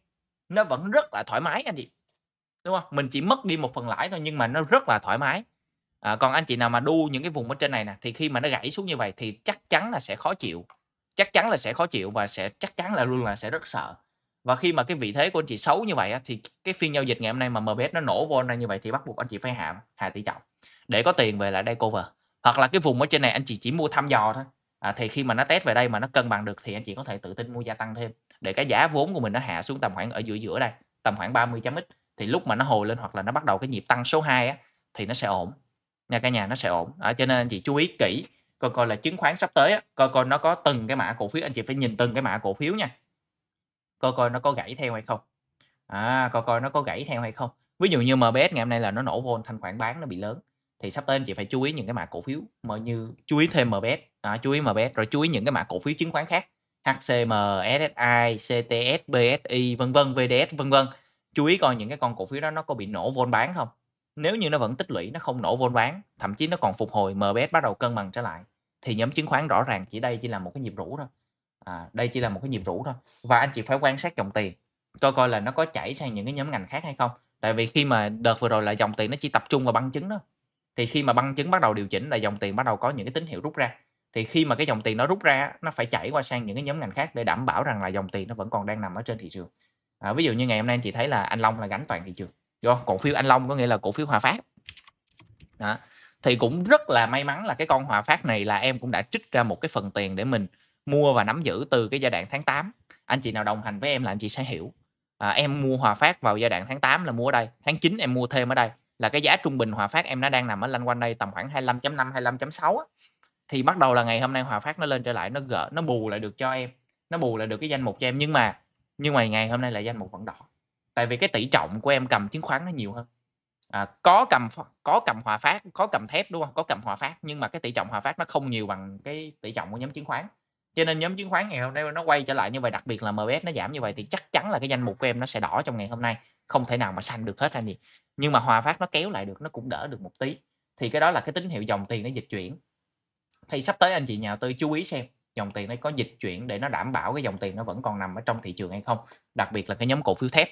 nó vẫn rất là thoải mái anh chị đúng không mình chỉ mất đi một phần lãi thôi nhưng mà nó rất là thoải mái à, còn anh chị nào mà đu những cái vùng ở trên này nè thì khi mà nó gãy xuống như vậy thì chắc chắn là sẽ khó chịu chắc chắn là sẽ khó chịu và sẽ chắc chắn là luôn là sẽ rất sợ và khi mà cái vị thế của anh chị xấu như vậy á, thì cái phiên giao dịch ngày hôm nay mà MBS nó nổ vô ra như vậy thì bắt buộc anh chị phải hạ hạ tỷ trọng để có tiền về lại đây cover hoặc là cái vùng ở trên này anh chị chỉ mua thăm dò thôi à, thì khi mà nó test về đây mà nó cân bằng được thì anh chị có thể tự tin mua gia tăng thêm để cái giá vốn của mình nó hạ xuống tầm khoảng ở giữa giữa đây tầm khoảng 30 chấm ít thì lúc mà nó hồi lên hoặc là nó bắt đầu cái nhịp tăng số 2 á, thì nó sẽ ổn nha cả nhà nó sẽ ổn à, cho nên anh chị chú ý kỹ coi coi là chứng khoán sắp tới á, coi coi nó có từng cái mã cổ phiếu anh chị phải nhìn từng cái mã cổ phiếu nha coi coi nó có gãy theo hay không à, coi coi nó có gãy theo hay không ví dụ như MBS ngày hôm nay là nó nổ vô thanh khoản bán nó bị lớn thì sắp tới anh chị phải chú ý những cái mã cổ phiếu mà như chú ý thêm MBS à, chú ý MBS rồi chú ý những cái mã cổ phiếu chứng khoán khác HCM, SSI, CTS, BSI vân vân, VDS vân vân. Chú ý coi những cái con cổ phiếu đó nó có bị nổ vôn bán không. Nếu như nó vẫn tích lũy, nó không nổ vôn bán, thậm chí nó còn phục hồi, MBS bắt đầu cân bằng trở lại thì nhóm chứng khoán rõ ràng chỉ đây chỉ là một cái nhịp rũ thôi. À, đây chỉ là một cái nhịp rũ thôi. Và anh chị phải quan sát dòng tiền, coi coi là nó có chảy sang những cái nhóm ngành khác hay không. Tại vì khi mà đợt vừa rồi là dòng tiền nó chỉ tập trung vào băng chứng đó thì khi mà băng chứng bắt đầu điều chỉnh là dòng tiền bắt đầu có những cái tín hiệu rút ra thì khi mà cái dòng tiền nó rút ra nó phải chảy qua sang những cái nhóm ngành khác để đảm bảo rằng là dòng tiền nó vẫn còn đang nằm ở trên thị trường à, ví dụ như ngày hôm nay anh chị thấy là anh Long là gánh toàn thị trường đúng cổ phiếu anh Long có nghĩa là cổ phiếu Hòa Phát đó. thì cũng rất là may mắn là cái con Hòa Phát này là em cũng đã trích ra một cái phần tiền để mình mua và nắm giữ từ cái giai đoạn tháng 8 anh chị nào đồng hành với em là anh chị sẽ hiểu à, em mua Hòa Phát vào giai đoạn tháng 8 là mua ở đây tháng 9 em mua thêm ở đây là cái giá trung bình Hòa Phát em nó đang nằm ở lanh quanh đây tầm khoảng 25.5 25.6 á. thì bắt đầu là ngày hôm nay Hòa Phát nó lên trở lại nó gỡ nó bù lại được cho em nó bù lại được cái danh mục cho em nhưng mà nhưng mà ngày hôm nay là danh mục vẫn đỏ tại vì cái tỷ trọng của em cầm chứng khoán nó nhiều hơn à, có cầm có cầm Hòa Phát có cầm thép đúng không có cầm Hòa Phát nhưng mà cái tỷ trọng Hòa Phát nó không nhiều bằng cái tỷ trọng của nhóm chứng khoán cho nên nhóm chứng khoán ngày hôm nay nó quay trở lại như vậy đặc biệt là MBS nó giảm như vậy thì chắc chắn là cái danh mục của em nó sẽ đỏ trong ngày hôm nay không thể nào mà xanh được hết anh gì nhưng mà Hòa Phát nó kéo lại được nó cũng đỡ được một tí thì cái đó là cái tín hiệu dòng tiền nó dịch chuyển thì sắp tới anh chị nhà đầu tư chú ý xem dòng tiền nó có dịch chuyển để nó đảm bảo cái dòng tiền nó vẫn còn nằm ở trong thị trường hay không đặc biệt là cái nhóm cổ phiếu thép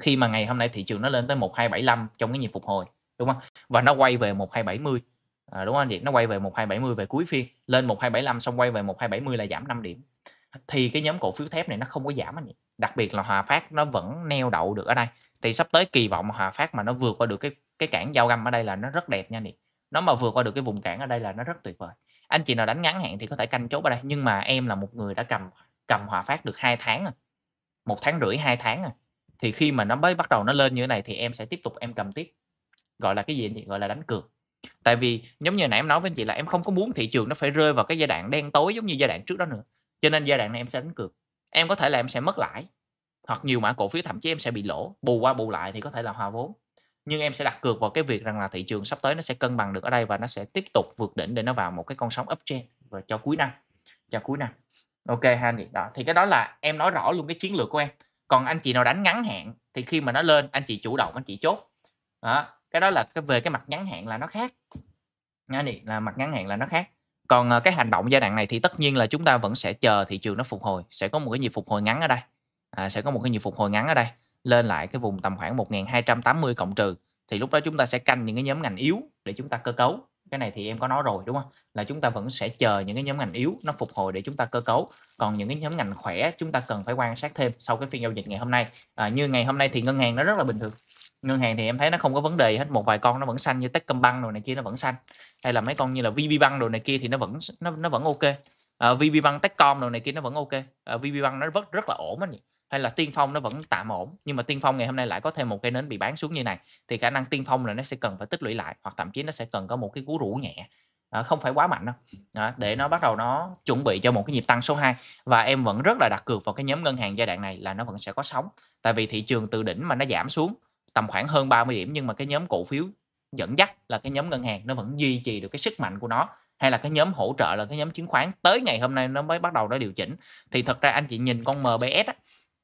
khi mà ngày hôm nay thị trường nó lên tới 1275 trong cái nhịp phục hồi đúng không và nó quay về 1270 à, đúng không anh chị nó quay về 1270 về cuối phiên lên 1275 xong quay về 1270 là giảm 5 điểm thì cái nhóm cổ phiếu thép này nó không có giảm anh chị đặc biệt là Hòa Phát nó vẫn neo đậu được ở đây thì sắp tới kỳ vọng Hòa Phát mà nó vượt qua được cái cái cản giao găm ở đây là nó rất đẹp nha anh chị nó mà vượt qua được cái vùng cản ở đây là nó rất tuyệt vời anh chị nào đánh ngắn hạn thì có thể canh chốt ở đây nhưng mà em là một người đã cầm cầm Hòa Phát được hai tháng rồi à. một tháng rưỡi hai tháng rồi à. thì khi mà nó mới bắt đầu nó lên như thế này thì em sẽ tiếp tục em cầm tiếp gọi là cái gì anh chị gọi là đánh cược tại vì giống như nãy em nói với anh chị là em không có muốn thị trường nó phải rơi vào cái giai đoạn đen tối giống như giai đoạn trước đó nữa cho nên giai đoạn này em sẽ đánh cược em có thể là em sẽ mất lãi hoặc nhiều mã cổ phiếu thậm chí em sẽ bị lỗ bù qua bù lại thì có thể là hòa vốn nhưng em sẽ đặt cược vào cái việc rằng là thị trường sắp tới nó sẽ cân bằng được ở đây và nó sẽ tiếp tục vượt đỉnh để nó vào một cái con sóng uptrend và cho cuối năm cho cuối năm ok ha anh chị đó thì cái đó là em nói rõ luôn cái chiến lược của em còn anh chị nào đánh ngắn hạn thì khi mà nó lên anh chị chủ động anh chị chốt đó cái đó là cái về cái mặt ngắn hạn là nó khác nha này là mặt ngắn hạn là nó khác còn ờ, cái hành động giai đoạn này thì tất nhiên là chúng ta vẫn sẽ chờ thị trường nó phục hồi sẽ có một cái nhịp phục hồi ngắn ở đây à, sẽ có một cái nhịp phục hồi ngắn ở đây lên lại cái vùng tầm khoảng 1280 cộng trừ thì lúc đó chúng ta sẽ canh những cái nhóm ngành yếu để chúng ta cơ cấu cái này thì em có nói rồi đúng không là chúng ta vẫn sẽ chờ những cái nhóm ngành yếu nó phục hồi để chúng ta cơ cấu còn những cái nhóm ngành khỏe chúng ta cần phải quan sát thêm sau cái phiên giao dịch ngày hôm nay à, như ngày hôm nay thì ngân hàng nó rất là bình thường ngân hàng thì em thấy nó không có vấn đề hết một vài con nó vẫn xanh như Techcombank đồ này kia nó vẫn xanh hay là mấy con như là VPBank đồ này kia thì nó vẫn nó nó vẫn ok uh, ờ, VPBank Techcom đồ này kia nó vẫn ok uh, ờ, VPBank nó rất rất là ổn anh hay là tiên phong nó vẫn tạm ổn nhưng mà tiên phong ngày hôm nay lại có thêm một cây nến bị bán xuống như này thì khả năng tiên phong là nó sẽ cần phải tích lũy lại hoặc thậm chí nó sẽ cần có một cái cú rủ nhẹ À, không phải quá mạnh đâu à, để nó bắt đầu nó chuẩn bị cho một cái nhịp tăng số 2 và em vẫn rất là đặt cược vào cái nhóm ngân hàng giai đoạn này là nó vẫn sẽ có sóng tại vì thị trường từ đỉnh mà nó giảm xuống tầm khoảng hơn 30 điểm nhưng mà cái nhóm cổ phiếu dẫn dắt là cái nhóm ngân hàng nó vẫn duy trì được cái sức mạnh của nó hay là cái nhóm hỗ trợ là cái nhóm chứng khoán tới ngày hôm nay nó mới bắt đầu nó điều chỉnh thì thật ra anh chị nhìn con MBS á,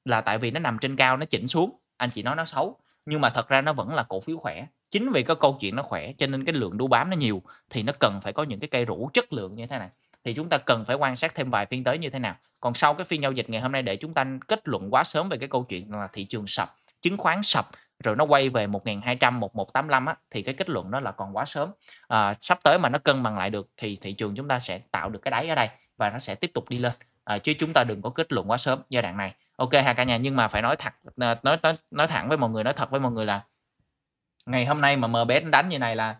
là tại vì nó nằm trên cao nó chỉnh xuống anh chị nói nó xấu nhưng mà thật ra nó vẫn là cổ phiếu khỏe chính vì cái câu chuyện nó khỏe cho nên cái lượng đu bám nó nhiều thì nó cần phải có những cái cây rũ chất lượng như thế này thì chúng ta cần phải quan sát thêm vài phiên tới như thế nào còn sau cái phiên giao dịch ngày hôm nay để chúng ta kết luận quá sớm về cái câu chuyện là thị trường sập chứng khoán sập rồi nó quay về 1200 1185 á thì cái kết luận đó là còn quá sớm à, sắp tới mà nó cân bằng lại được thì thị trường chúng ta sẽ tạo được cái đáy ở đây và nó sẽ tiếp tục đi lên à, chứ chúng ta đừng có kết luận quá sớm giai đoạn này ok ha cả nhà nhưng mà phải nói thật à, nói nói nói thẳng với mọi người nói thật với mọi người là ngày hôm nay mà MBS đánh như này là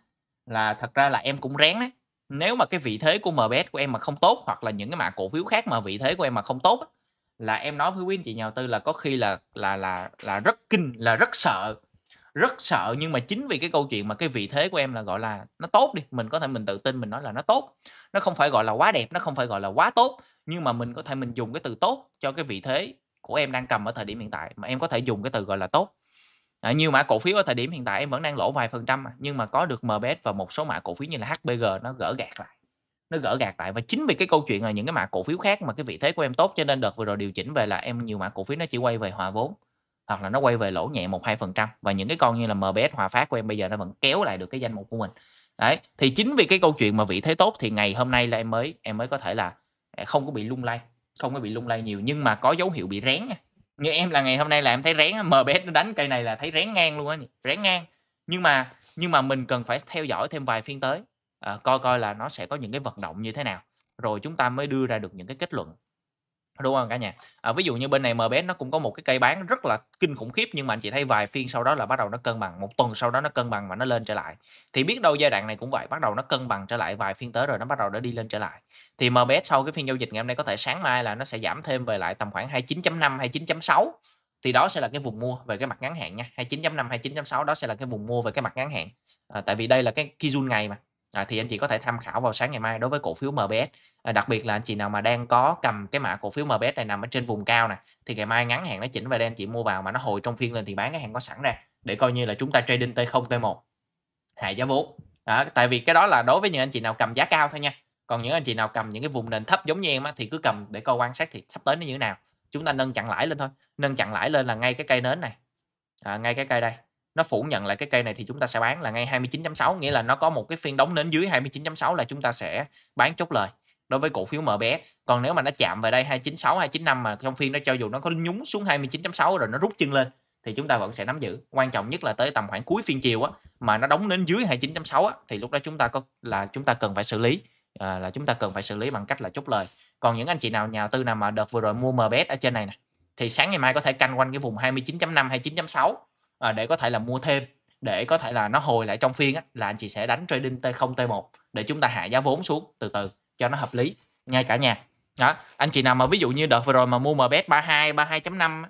là thật ra là em cũng rén đấy nếu mà cái vị thế của MBS của em mà không tốt hoặc là những cái mã cổ phiếu khác mà vị thế của em mà không tốt là em nói với quý anh chị nhà đầu tư là có khi là là là là rất kinh là rất sợ rất sợ nhưng mà chính vì cái câu chuyện mà cái vị thế của em là gọi là nó tốt đi mình có thể mình tự tin mình nói là nó tốt nó không phải gọi là quá đẹp nó không phải gọi là quá tốt nhưng mà mình có thể mình dùng cái từ tốt cho cái vị thế của em đang cầm ở thời điểm hiện tại mà em có thể dùng cái từ gọi là tốt à, nhiều mã cổ phiếu ở thời điểm hiện tại em vẫn đang lỗ vài phần trăm mà, nhưng mà có được MBS và một số mã cổ phiếu như là HBG nó gỡ gạt lại nó gỡ gạt lại và chính vì cái câu chuyện là những cái mã cổ phiếu khác mà cái vị thế của em tốt cho nên đợt vừa rồi điều chỉnh về là em nhiều mã cổ phiếu nó chỉ quay về hòa vốn hoặc là nó quay về lỗ nhẹ một hai phần trăm và những cái con như là MBS Hòa Phát của em bây giờ nó vẫn kéo lại được cái danh mục của mình đấy thì chính vì cái câu chuyện mà vị thế tốt thì ngày hôm nay là em mới em mới có thể là à, không có bị lung lay không có bị lung lay nhiều nhưng mà có dấu hiệu bị rén như em là ngày hôm nay là em thấy rén MBS nó đánh cây này là thấy rén ngang luôn á rén ngang nhưng mà nhưng mà mình cần phải theo dõi thêm vài phiên tới à, coi coi là nó sẽ có những cái vận động như thế nào rồi chúng ta mới đưa ra được những cái kết luận đúng không cả nhà à, ví dụ như bên này MBS nó cũng có một cái cây bán rất là kinh khủng khiếp nhưng mà anh chị thấy vài phiên sau đó là bắt đầu nó cân bằng một tuần sau đó nó cân bằng và nó lên trở lại thì biết đâu giai đoạn này cũng vậy bắt đầu nó cân bằng trở lại vài phiên tới rồi nó bắt đầu nó đi lên trở lại thì MBS sau cái phiên giao dịch ngày hôm nay có thể sáng mai là nó sẽ giảm thêm về lại tầm khoảng 29.5 29.6 thì đó sẽ là cái vùng mua về cái mặt ngắn hạn nha 29.5 29.6 đó sẽ là cái vùng mua về cái mặt ngắn hạn à, tại vì đây là cái kizun ngày mà À, thì anh chị có thể tham khảo vào sáng ngày mai đối với cổ phiếu MBS. À, đặc biệt là anh chị nào mà đang có cầm cái mã cổ phiếu MBS này nằm ở trên vùng cao nè thì ngày mai ngắn hạn nó chỉnh về đây chị mua vào mà nó hồi trong phiên lên thì bán cái hàng có sẵn ra để coi như là chúng ta trading T0 T1 hạ giá vốn. À, tại vì cái đó là đối với những anh chị nào cầm giá cao thôi nha. Còn những anh chị nào cầm những cái vùng nền thấp giống như em á, thì cứ cầm để coi quan sát thì sắp tới nó như thế nào. Chúng ta nâng chặn lãi lên thôi. Nâng chặn lãi lên là ngay cái cây nến này. À, ngay cái cây đây nó phủ nhận lại cái cây này thì chúng ta sẽ bán là ngay 29.6 nghĩa là nó có một cái phiên đóng đến dưới 29.6 là chúng ta sẽ bán chốt lời đối với cổ phiếu MBS. Còn nếu mà nó chạm về đây 296 295 mà trong phiên nó cho dù nó có nhúng xuống 29.6 rồi nó rút chân lên thì chúng ta vẫn sẽ nắm giữ. Quan trọng nhất là tới tầm khoảng cuối phiên chiều á mà nó đóng đến dưới 29.6 á thì lúc đó chúng ta có là chúng ta cần phải xử lý à, là chúng ta cần phải xử lý bằng cách là chốt lời. Còn những anh chị nào nhà tư nào mà đợt vừa rồi mua MBS ở trên này nè thì sáng ngày mai có thể canh quanh cái vùng 29.5 29.6 à, để có thể là mua thêm để có thể là nó hồi lại trong phiên á, là anh chị sẽ đánh trading T0 T1 để chúng ta hạ giá vốn xuống từ từ cho nó hợp lý ngay cả nhà đó anh chị nào mà ví dụ như đợt vừa rồi mà mua MBS 32 32.5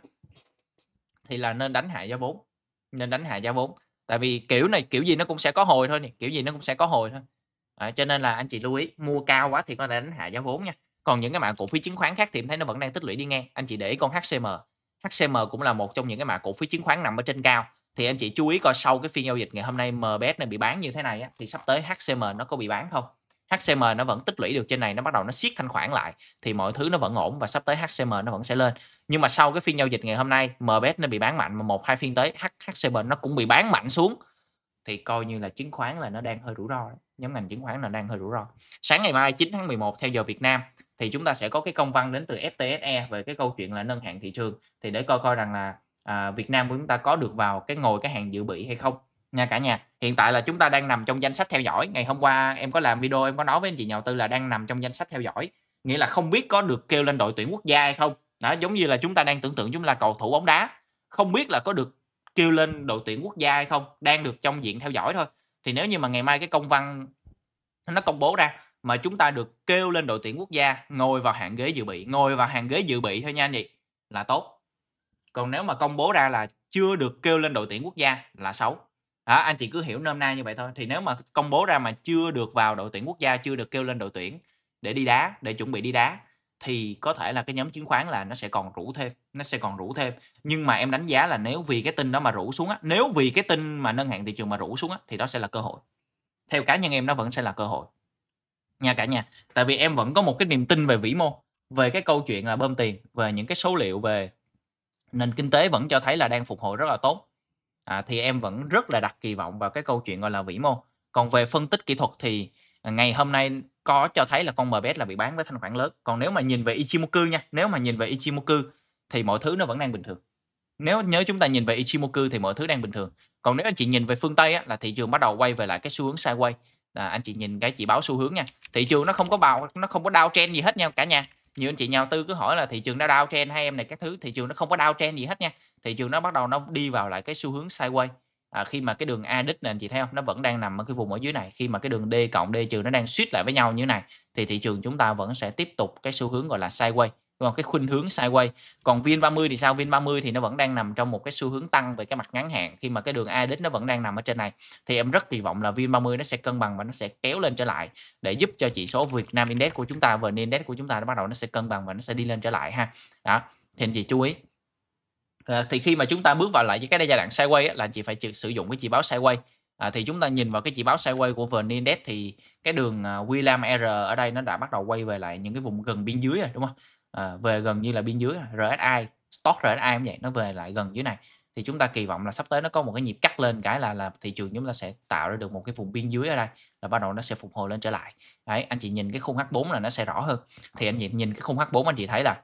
thì là nên đánh hạ giá vốn nên đánh hạ giá vốn tại vì kiểu này kiểu gì nó cũng sẽ có hồi thôi nè kiểu gì nó cũng sẽ có hồi thôi à, cho nên là anh chị lưu ý mua cao quá thì có thể đánh hạ giá vốn nha còn những cái mã cổ phiếu chứng khoán khác thì em thấy nó vẫn đang tích lũy đi ngang anh chị để ý con HCM HCM cũng là một trong những cái mã cổ phiếu chứng khoán nằm ở trên cao thì anh chị chú ý coi sau cái phiên giao dịch ngày hôm nay MBS này bị bán như thế này á, thì sắp tới HCM nó có bị bán không HCM nó vẫn tích lũy được trên này nó bắt đầu nó siết thanh khoản lại thì mọi thứ nó vẫn ổn và sắp tới HCM nó vẫn sẽ lên nhưng mà sau cái phiên giao dịch ngày hôm nay MBS nó bị bán mạnh mà một hai phiên tới HCM nó cũng bị bán mạnh xuống thì coi như là chứng khoán là nó đang hơi rủi ro đấy nhóm ngành chứng khoán là đang hơi rủi ro sáng ngày mai 9 tháng 11 theo giờ Việt Nam thì chúng ta sẽ có cái công văn đến từ FTSE về cái câu chuyện là nâng hạng thị trường thì để coi coi rằng là à, Việt Nam của chúng ta có được vào cái ngồi cái hàng dự bị hay không nha cả nhà hiện tại là chúng ta đang nằm trong danh sách theo dõi ngày hôm qua em có làm video em có nói với anh chị nhà đầu tư là đang nằm trong danh sách theo dõi nghĩa là không biết có được kêu lên đội tuyển quốc gia hay không đó giống như là chúng ta đang tưởng tượng chúng là cầu thủ bóng đá không biết là có được kêu lên đội tuyển quốc gia hay không đang được trong diện theo dõi thôi thì nếu như mà ngày mai cái công văn nó công bố ra mà chúng ta được kêu lên đội tuyển quốc gia ngồi vào hàng ghế dự bị ngồi vào hàng ghế dự bị thôi nha anh chị là tốt còn nếu mà công bố ra là chưa được kêu lên đội tuyển quốc gia là xấu đó, anh chị cứ hiểu nôm na như vậy thôi thì nếu mà công bố ra mà chưa được vào đội tuyển quốc gia chưa được kêu lên đội tuyển để đi đá để chuẩn bị đi đá thì có thể là cái nhóm chứng khoán là nó sẽ còn rủ thêm nó sẽ còn rủ thêm nhưng mà em đánh giá là nếu vì cái tin đó mà rủ xuống á nếu vì cái tin mà nâng hạng thị trường mà rủ xuống á thì đó sẽ là cơ hội theo cá nhân em nó vẫn sẽ là cơ hội nha cả nhà tại vì em vẫn có một cái niềm tin về vĩ mô về cái câu chuyện là bơm tiền về những cái số liệu về nền kinh tế vẫn cho thấy là đang phục hồi rất là tốt à, thì em vẫn rất là đặt kỳ vọng vào cái câu chuyện gọi là vĩ mô còn về phân tích kỹ thuật thì ngày hôm nay có cho thấy là con MBS là bị bán với thanh khoản lớn còn nếu mà nhìn về Ichimoku nha nếu mà nhìn về Ichimoku thì mọi thứ nó vẫn đang bình thường nếu nhớ chúng ta nhìn về Ichimoku thì mọi thứ đang bình thường còn nếu anh chị nhìn về phương Tây á, là thị trường bắt đầu quay về lại cái xu hướng sideways à, anh chị nhìn cái chỉ báo xu hướng nha thị trường nó không có bào nó không có đau trend gì hết nha cả nhà nhiều anh chị nhà đầu tư cứ hỏi là thị trường đã đau trend hay em này các thứ thị trường nó không có đau trend gì hết nha thị trường nó bắt đầu nó đi vào lại cái xu hướng sideways à, khi mà cái đường A đích này anh chị thấy không nó vẫn đang nằm ở cái vùng ở dưới này khi mà cái đường D cộng D trừ nó đang suýt lại với nhau như thế này thì thị trường chúng ta vẫn sẽ tiếp tục cái xu hướng gọi là sideways còn cái khuynh hướng sideways còn vin 30 thì sao vin 30 thì nó vẫn đang nằm trong một cái xu hướng tăng về cái mặt ngắn hạn khi mà cái đường A đích nó vẫn đang nằm ở trên này thì em rất kỳ vọng là vin 30 nó sẽ cân bằng và nó sẽ kéo lên trở lại để giúp cho chỉ số Việt Nam Index của chúng ta và VN Index của chúng ta nó bắt đầu nó sẽ cân bằng và nó sẽ đi lên trở lại ha đó thì anh chị chú ý Ờ, thì khi mà chúng ta bước vào lại với cái giai đoạn sideways là anh chị phải sử dụng cái chỉ báo sideways à, thì chúng ta nhìn vào cái chỉ báo sideways của vn index thì cái đường à, William R ở đây nó đã bắt đầu quay về lại những cái vùng gần biên dưới rồi đúng không à, về gần như là biên dưới RSI stock RSI cũng vậy nó về lại gần dưới này thì chúng ta kỳ vọng là sắp tới nó có một cái nhịp cắt lên cái là là thị trường chúng ta sẽ tạo ra được một cái vùng biên dưới ở đây là bắt đầu nó sẽ phục hồi lên trở lại đấy anh chị nhìn cái khung H4 là nó sẽ rõ hơn thì anh chị nhìn cái khung H4 anh chị thấy là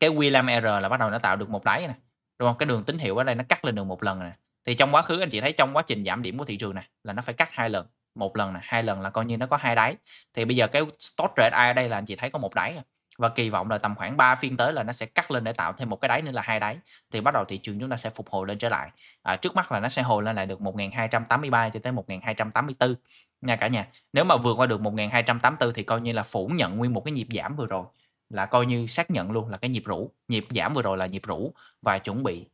cái William R là bắt đầu nó tạo được một đáy này, đúng không cái đường tín hiệu ở đây nó cắt lên được một lần này, thì trong quá khứ anh chị thấy trong quá trình giảm điểm của thị trường này là nó phải cắt hai lần một lần này, hai lần là coi như nó có hai đáy thì bây giờ cái stock trade ai ở đây là anh chị thấy có một đáy và kỳ vọng là tầm khoảng 3 phiên tới là nó sẽ cắt lên để tạo thêm một cái đáy nữa là hai đáy thì bắt đầu thị trường chúng ta sẽ phục hồi lên trở lại à, trước mắt là nó sẽ hồi lên lại được 1283 cho tới 1284 nha cả nhà nếu mà vượt qua được 1284 thì coi như là phủ nhận nguyên một cái nhịp giảm vừa rồi là coi như xác nhận luôn là cái nhịp rũ nhịp giảm vừa rồi là nhịp rũ và chuẩn bị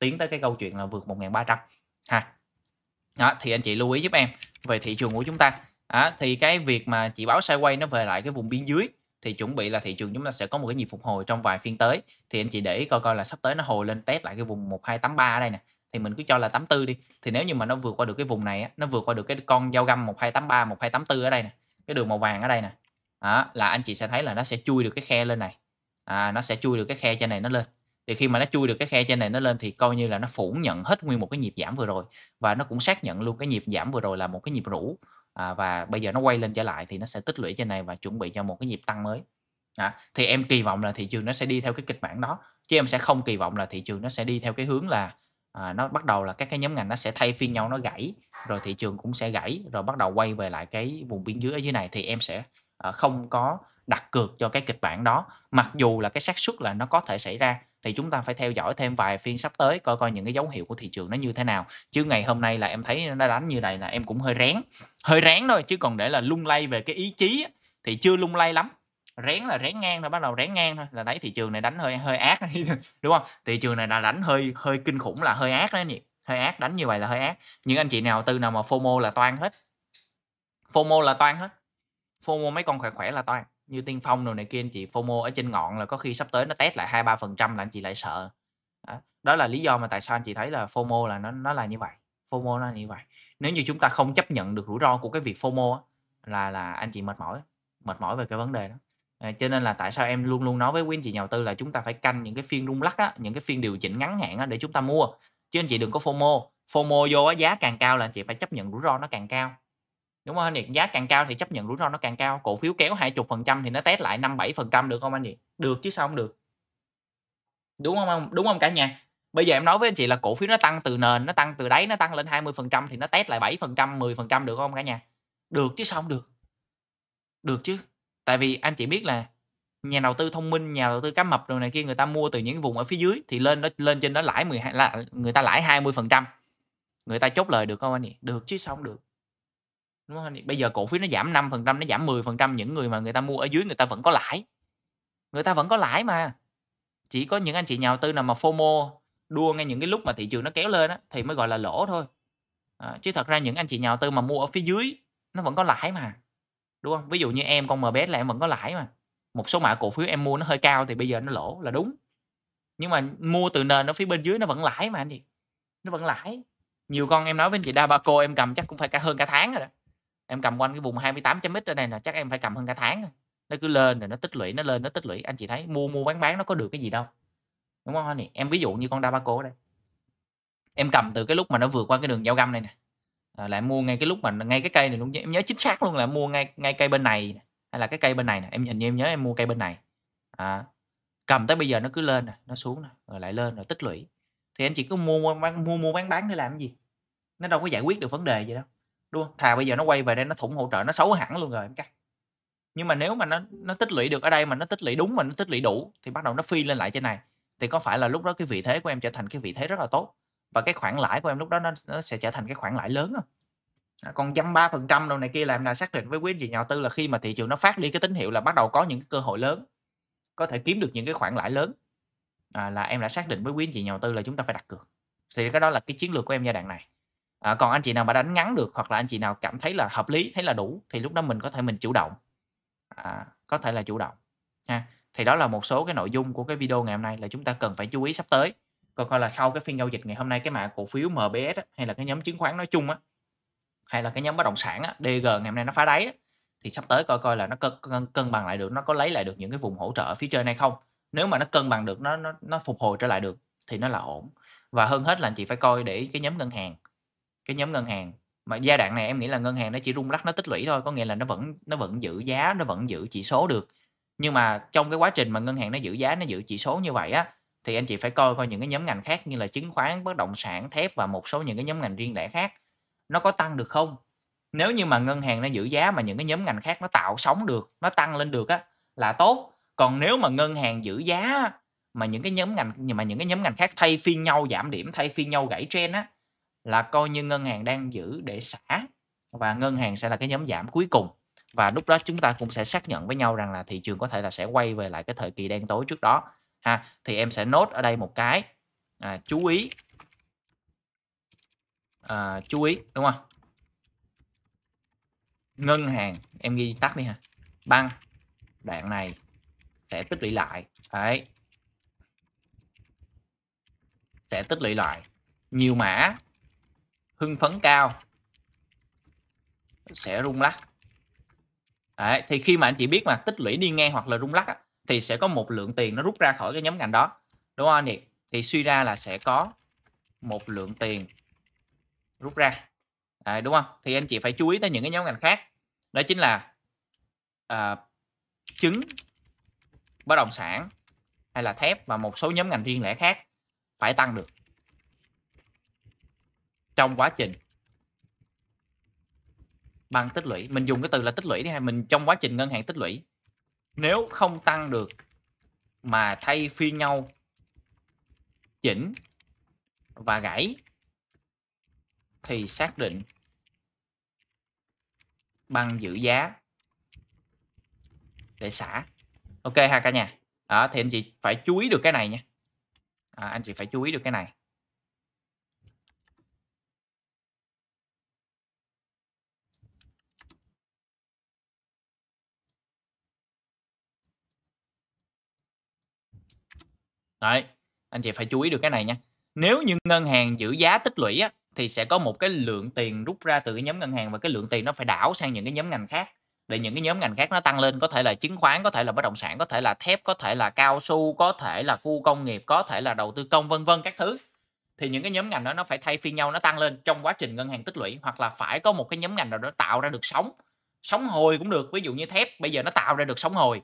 tiến tới cái câu chuyện là vượt 1.300 ha đó, thì anh chị lưu ý giúp em về thị trường của chúng ta à, thì cái việc mà chị báo sideways nó về lại cái vùng biên dưới thì chuẩn bị là thị trường chúng ta sẽ có một cái nhịp phục hồi trong vài phiên tới thì anh chị để ý coi coi là sắp tới nó hồi lên test lại cái vùng 1283 ở đây nè thì mình cứ cho là 84 đi thì nếu như mà nó vượt qua được cái vùng này nó vượt qua được cái con dao găm 1283 1284 ở đây nè cái đường màu vàng ở đây nè đó, là anh chị sẽ thấy là nó sẽ chui được cái khe lên này à, nó sẽ chui được cái khe trên này nó lên thì khi mà nó chui được cái khe trên này nó lên thì coi như là nó phủ nhận hết nguyên một cái nhịp giảm vừa rồi và nó cũng xác nhận luôn cái nhịp giảm vừa rồi là một cái nhịp rũ à, và bây giờ nó quay lên trở lại thì nó sẽ tích lũy trên này và chuẩn bị cho một cái nhịp tăng mới à, thì em kỳ vọng là thị trường nó sẽ đi theo cái kịch bản đó chứ em sẽ không kỳ vọng là thị trường nó sẽ đi theo cái hướng là à, nó bắt đầu là các cái nhóm ngành nó sẽ thay phiên nhau nó gãy rồi thị trường cũng sẽ gãy rồi bắt đầu quay về lại cái vùng biên dưới ở dưới này thì em sẽ Ờ, không có đặt cược cho cái kịch bản đó mặc dù là cái xác suất là nó có thể xảy ra thì chúng ta phải theo dõi thêm vài phiên sắp tới coi coi những cái dấu hiệu của thị trường nó như thế nào chứ ngày hôm nay là em thấy nó đánh như này là em cũng hơi rén hơi rén thôi chứ còn để là lung lay về cái ý chí thì chưa lung lay lắm rén là rén ngang thôi bắt đầu rén ngang thôi là thấy thị trường này đánh hơi hơi ác đúng không thị trường này là đánh hơi hơi kinh khủng là hơi ác đấy nhỉ hơi ác đánh như vậy là hơi ác những anh chị nào từ nào mà fomo là toan hết fomo là toan hết FOMO mấy con khỏe khỏe là toàn như tiên phong đồ này kia anh chị FOMO ở trên ngọn là có khi sắp tới nó test lại hai ba phần trăm là anh chị lại sợ đó. là lý do mà tại sao anh chị thấy là FOMO là nó nó là như vậy FOMO nó là như vậy nếu như chúng ta không chấp nhận được rủi ro của cái việc FOMO á, là là anh chị mệt mỏi mệt mỏi về cái vấn đề đó ờ, cho nên là tại sao em luôn luôn nói với quý anh chị nhà đầu tư là chúng ta phải canh những cái phiên rung lắc á, những cái phiên điều chỉnh ngắn hạn á, để chúng ta mua chứ anh chị đừng có FOMO FOMO vô á, giá càng cao là anh chị phải chấp nhận rủi ro nó càng cao đúng không anh Việt giá càng cao thì chấp nhận rủi ro nó càng cao cổ phiếu kéo 20 phần trăm thì nó test lại năm bảy phần trăm được không anh Việt được chứ sao không được đúng không ông đúng không cả nhà bây giờ em nói với anh chị là cổ phiếu nó tăng từ nền nó tăng từ đáy nó tăng lên 20 phần trăm thì nó test lại bảy phần trăm mười phần trăm được không cả nhà được chứ sao không được được chứ tại vì anh chị biết là nhà đầu tư thông minh nhà đầu tư cá mập rồi này kia người ta mua từ những vùng ở phía dưới thì lên nó lên trên đó lãi 12 là người ta lãi 20 phần trăm người ta chốt lời được không anh nhỉ được chứ sao không được đúng không? bây giờ cổ phiếu nó giảm 5% nó giảm 10% những người mà người ta mua ở dưới người ta vẫn có lãi người ta vẫn có lãi mà chỉ có những anh chị nhà đầu tư nào mà FOMO đua ngay những cái lúc mà thị trường nó kéo lên á, thì mới gọi là lỗ thôi à, chứ thật ra những anh chị nhà đầu tư mà mua ở phía dưới nó vẫn có lãi mà đúng không ví dụ như em con MBS là em vẫn có lãi mà một số mã cổ phiếu em mua nó hơi cao thì bây giờ nó lỗ là đúng nhưng mà mua từ nền nó phía bên dưới nó vẫn lãi mà anh chị nó vẫn lãi nhiều con em nói với anh chị đa ba cô em cầm chắc cũng phải cả hơn cả tháng rồi đó em cầm quanh cái vùng 28.x ở đây là chắc em phải cầm hơn cả tháng nó cứ lên rồi nó tích lũy nó lên nó tích lũy anh chị thấy mua mua bán bán nó có được cái gì đâu đúng không anh em ví dụ như con đa Dabaco cô đây em cầm từ cái lúc mà nó vượt qua cái đường giao găm này nè à, lại mua ngay cái lúc mà ngay cái cây này luôn em nhớ chính xác luôn là mua ngay ngay cây bên này hay là cái cây bên này nè em nhìn như em nhớ em mua cây bên này à, cầm tới bây giờ nó cứ lên nè nó xuống nè rồi lại lên rồi tích lũy thì anh chị cứ mua mua bán mua mua bán bán để làm cái gì nó đâu có giải quyết được vấn đề gì đâu đúng không thà bây giờ nó quay về đây nó thủng hỗ trợ nó xấu hẳn luôn rồi em cắt nhưng mà nếu mà nó nó tích lũy được ở đây mà nó tích lũy đúng mà nó tích lũy đủ thì bắt đầu nó phi lên lại trên này thì có phải là lúc đó cái vị thế của em trở thành cái vị thế rất là tốt và cái khoản lãi của em lúc đó nó, nó sẽ trở thành cái khoản lãi lớn không à, còn trăm ba phần trăm đâu này kia là em đã xác định với quý anh chị nhà đầu tư là khi mà thị trường nó phát đi cái tín hiệu là bắt đầu có những cái cơ hội lớn có thể kiếm được những cái khoản lãi lớn à, là em đã xác định với quý anh chị nhà đầu tư là chúng ta phải đặt cược thì cái đó là cái chiến lược của em giai đoạn này à, còn anh chị nào mà đánh ngắn được hoặc là anh chị nào cảm thấy là hợp lý thấy là đủ thì lúc đó mình có thể mình chủ động à, có thể là chủ động ha thì đó là một số cái nội dung của cái video ngày hôm nay là chúng ta cần phải chú ý sắp tới còn coi là sau cái phiên giao dịch ngày hôm nay cái mã cổ phiếu MBS á, hay là cái nhóm chứng khoán nói chung á hay là cái nhóm bất động sản á, DG ngày hôm nay nó phá đáy đó, thì sắp tới coi coi là nó cân, cân, cân bằng lại được nó có lấy lại được những cái vùng hỗ trợ ở phía trên hay không nếu mà nó cân bằng được nó nó nó phục hồi trở lại được thì nó là ổn và hơn hết là anh chị phải coi để cái nhóm ngân hàng cái nhóm ngân hàng mà giai đoạn này em nghĩ là ngân hàng nó chỉ rung lắc nó tích lũy thôi có nghĩa là nó vẫn nó vẫn giữ giá nó vẫn giữ chỉ số được nhưng mà trong cái quá trình mà ngân hàng nó giữ giá nó giữ chỉ số như vậy á thì anh chị phải coi coi những cái nhóm ngành khác như là chứng khoán bất động sản thép và một số những cái nhóm ngành riêng lẻ khác nó có tăng được không nếu như mà ngân hàng nó giữ giá mà những cái nhóm ngành khác nó tạo sóng được nó tăng lên được á là tốt còn nếu mà ngân hàng giữ giá mà những cái nhóm ngành mà những cái nhóm ngành khác thay phiên nhau giảm điểm thay phiên nhau gãy trend á là coi như ngân hàng đang giữ để xả và ngân hàng sẽ là cái nhóm giảm cuối cùng và lúc đó chúng ta cũng sẽ xác nhận với nhau rằng là thị trường có thể là sẽ quay về lại cái thời kỳ đen tối trước đó ha thì em sẽ nốt ở đây một cái à, chú ý à, chú ý đúng không ngân hàng em ghi tắt đi ha băng đoạn này sẽ tích lũy lại đấy sẽ tích lũy lại nhiều mã hưng phấn cao sẽ rung lắc Đấy, thì khi mà anh chị biết mà tích lũy đi ngang hoặc là rung lắc á, thì sẽ có một lượng tiền nó rút ra khỏi cái nhóm ngành đó đúng không anh chị thì suy ra là sẽ có một lượng tiền rút ra Đấy, đúng không thì anh chị phải chú ý tới những cái nhóm ngành khác đó chính là à, chứng bất động sản hay là thép và một số nhóm ngành riêng lẻ khác phải tăng được trong quá trình bằng tích lũy mình dùng cái từ là tích lũy đi ha mình trong quá trình ngân hàng tích lũy nếu không tăng được mà thay phiên nhau chỉnh và gãy thì xác định bằng giữ giá để xả ok ha cả nhà đó thì anh chị phải chú ý được cái này nha à, anh chị phải chú ý được cái này Đấy, anh chị phải chú ý được cái này nha. Nếu như ngân hàng giữ giá tích lũy á, thì sẽ có một cái lượng tiền rút ra từ cái nhóm ngân hàng và cái lượng tiền nó phải đảo sang những cái nhóm ngành khác để những cái nhóm ngành khác nó tăng lên có thể là chứng khoán có thể là bất động sản có thể là thép có thể là cao su có thể là khu công nghiệp có thể là đầu tư công vân vân các thứ thì những cái nhóm ngành đó nó phải thay phiên nhau nó tăng lên trong quá trình ngân hàng tích lũy hoặc là phải có một cái nhóm ngành nào đó tạo ra được sóng sóng hồi cũng được ví dụ như thép bây giờ nó tạo ra được sóng hồi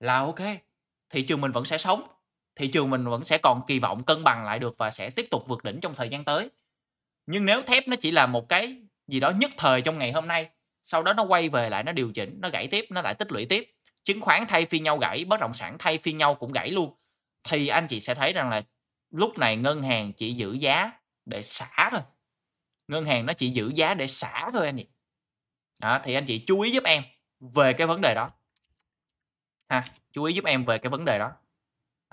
là ok thị trường mình vẫn sẽ sống thị trường mình vẫn sẽ còn kỳ vọng cân bằng lại được và sẽ tiếp tục vượt đỉnh trong thời gian tới nhưng nếu thép nó chỉ là một cái gì đó nhất thời trong ngày hôm nay sau đó nó quay về lại nó điều chỉnh nó gãy tiếp nó lại tích lũy tiếp chứng khoán thay phiên nhau gãy bất động sản thay phiên nhau cũng gãy luôn thì anh chị sẽ thấy rằng là lúc này ngân hàng chỉ giữ giá để xả thôi ngân hàng nó chỉ giữ giá để xả thôi anh chị đó, thì anh chị chú ý giúp em về cái vấn đề đó ha chú ý giúp em về cái vấn đề đó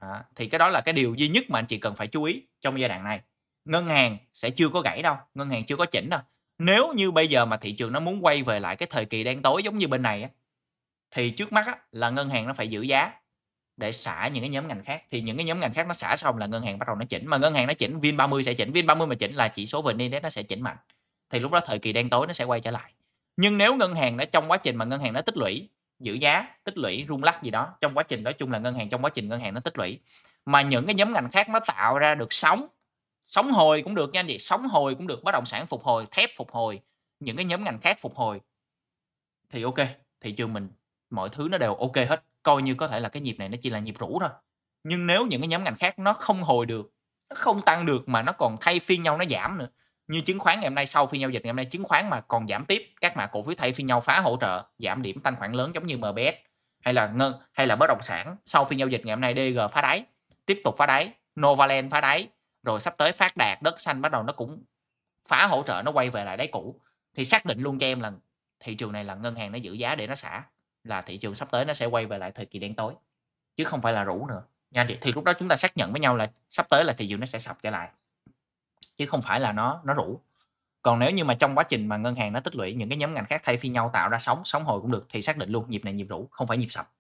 à, thì cái đó là cái điều duy nhất mà anh chị cần phải chú ý trong giai đoạn này ngân hàng sẽ chưa có gãy đâu ngân hàng chưa có chỉnh đâu nếu như bây giờ mà thị trường nó muốn quay về lại cái thời kỳ đen tối giống như bên này á, thì trước mắt á, là ngân hàng nó phải giữ giá để xả những cái nhóm ngành khác thì những cái nhóm ngành khác nó xả xong là ngân hàng bắt đầu nó chỉnh mà ngân hàng nó chỉnh vin 30 sẽ chỉnh vin 30 mà chỉnh là chỉ số vn index nó sẽ chỉnh mạnh thì lúc đó thời kỳ đen tối nó sẽ quay trở lại nhưng nếu ngân hàng đã trong quá trình mà ngân hàng nó tích lũy giữ giá tích lũy rung lắc gì đó trong quá trình nói chung là ngân hàng trong quá trình ngân hàng nó tích lũy mà những cái nhóm ngành khác nó tạo ra được sóng sóng hồi cũng được nha anh chị sóng hồi cũng được bất động sản phục hồi thép phục hồi những cái nhóm ngành khác phục hồi thì ok thị trường mình mọi thứ nó đều ok hết coi như có thể là cái nhịp này nó chỉ là nhịp rũ thôi nhưng nếu những cái nhóm ngành khác nó không hồi được nó không tăng được mà nó còn thay phiên nhau nó giảm nữa như chứng khoán ngày hôm nay sau phiên giao dịch ngày hôm nay chứng khoán mà còn giảm tiếp các mã cổ phiếu thay phiên nhau phá hỗ trợ giảm điểm thanh khoản lớn giống như MBS hay là ngân hay là bất động sản sau phiên giao dịch ngày hôm nay DG phá đáy tiếp tục phá đáy Novaland phá đáy rồi sắp tới phát đạt đất xanh bắt đầu nó cũng phá hỗ trợ nó quay về lại đáy cũ thì xác định luôn cho em là thị trường này là ngân hàng nó giữ giá để nó xả là thị trường sắp tới nó sẽ quay về lại thời kỳ đen tối chứ không phải là rủ nữa nha thì lúc đó chúng ta xác nhận với nhau là sắp tới là thị trường nó sẽ sập trở lại chứ không phải là nó nó rủ còn nếu như mà trong quá trình mà ngân hàng nó tích lũy những cái nhóm ngành khác thay phiên nhau tạo ra sóng sóng hồi cũng được thì xác định luôn nhịp này nhịp rủ không phải nhịp sập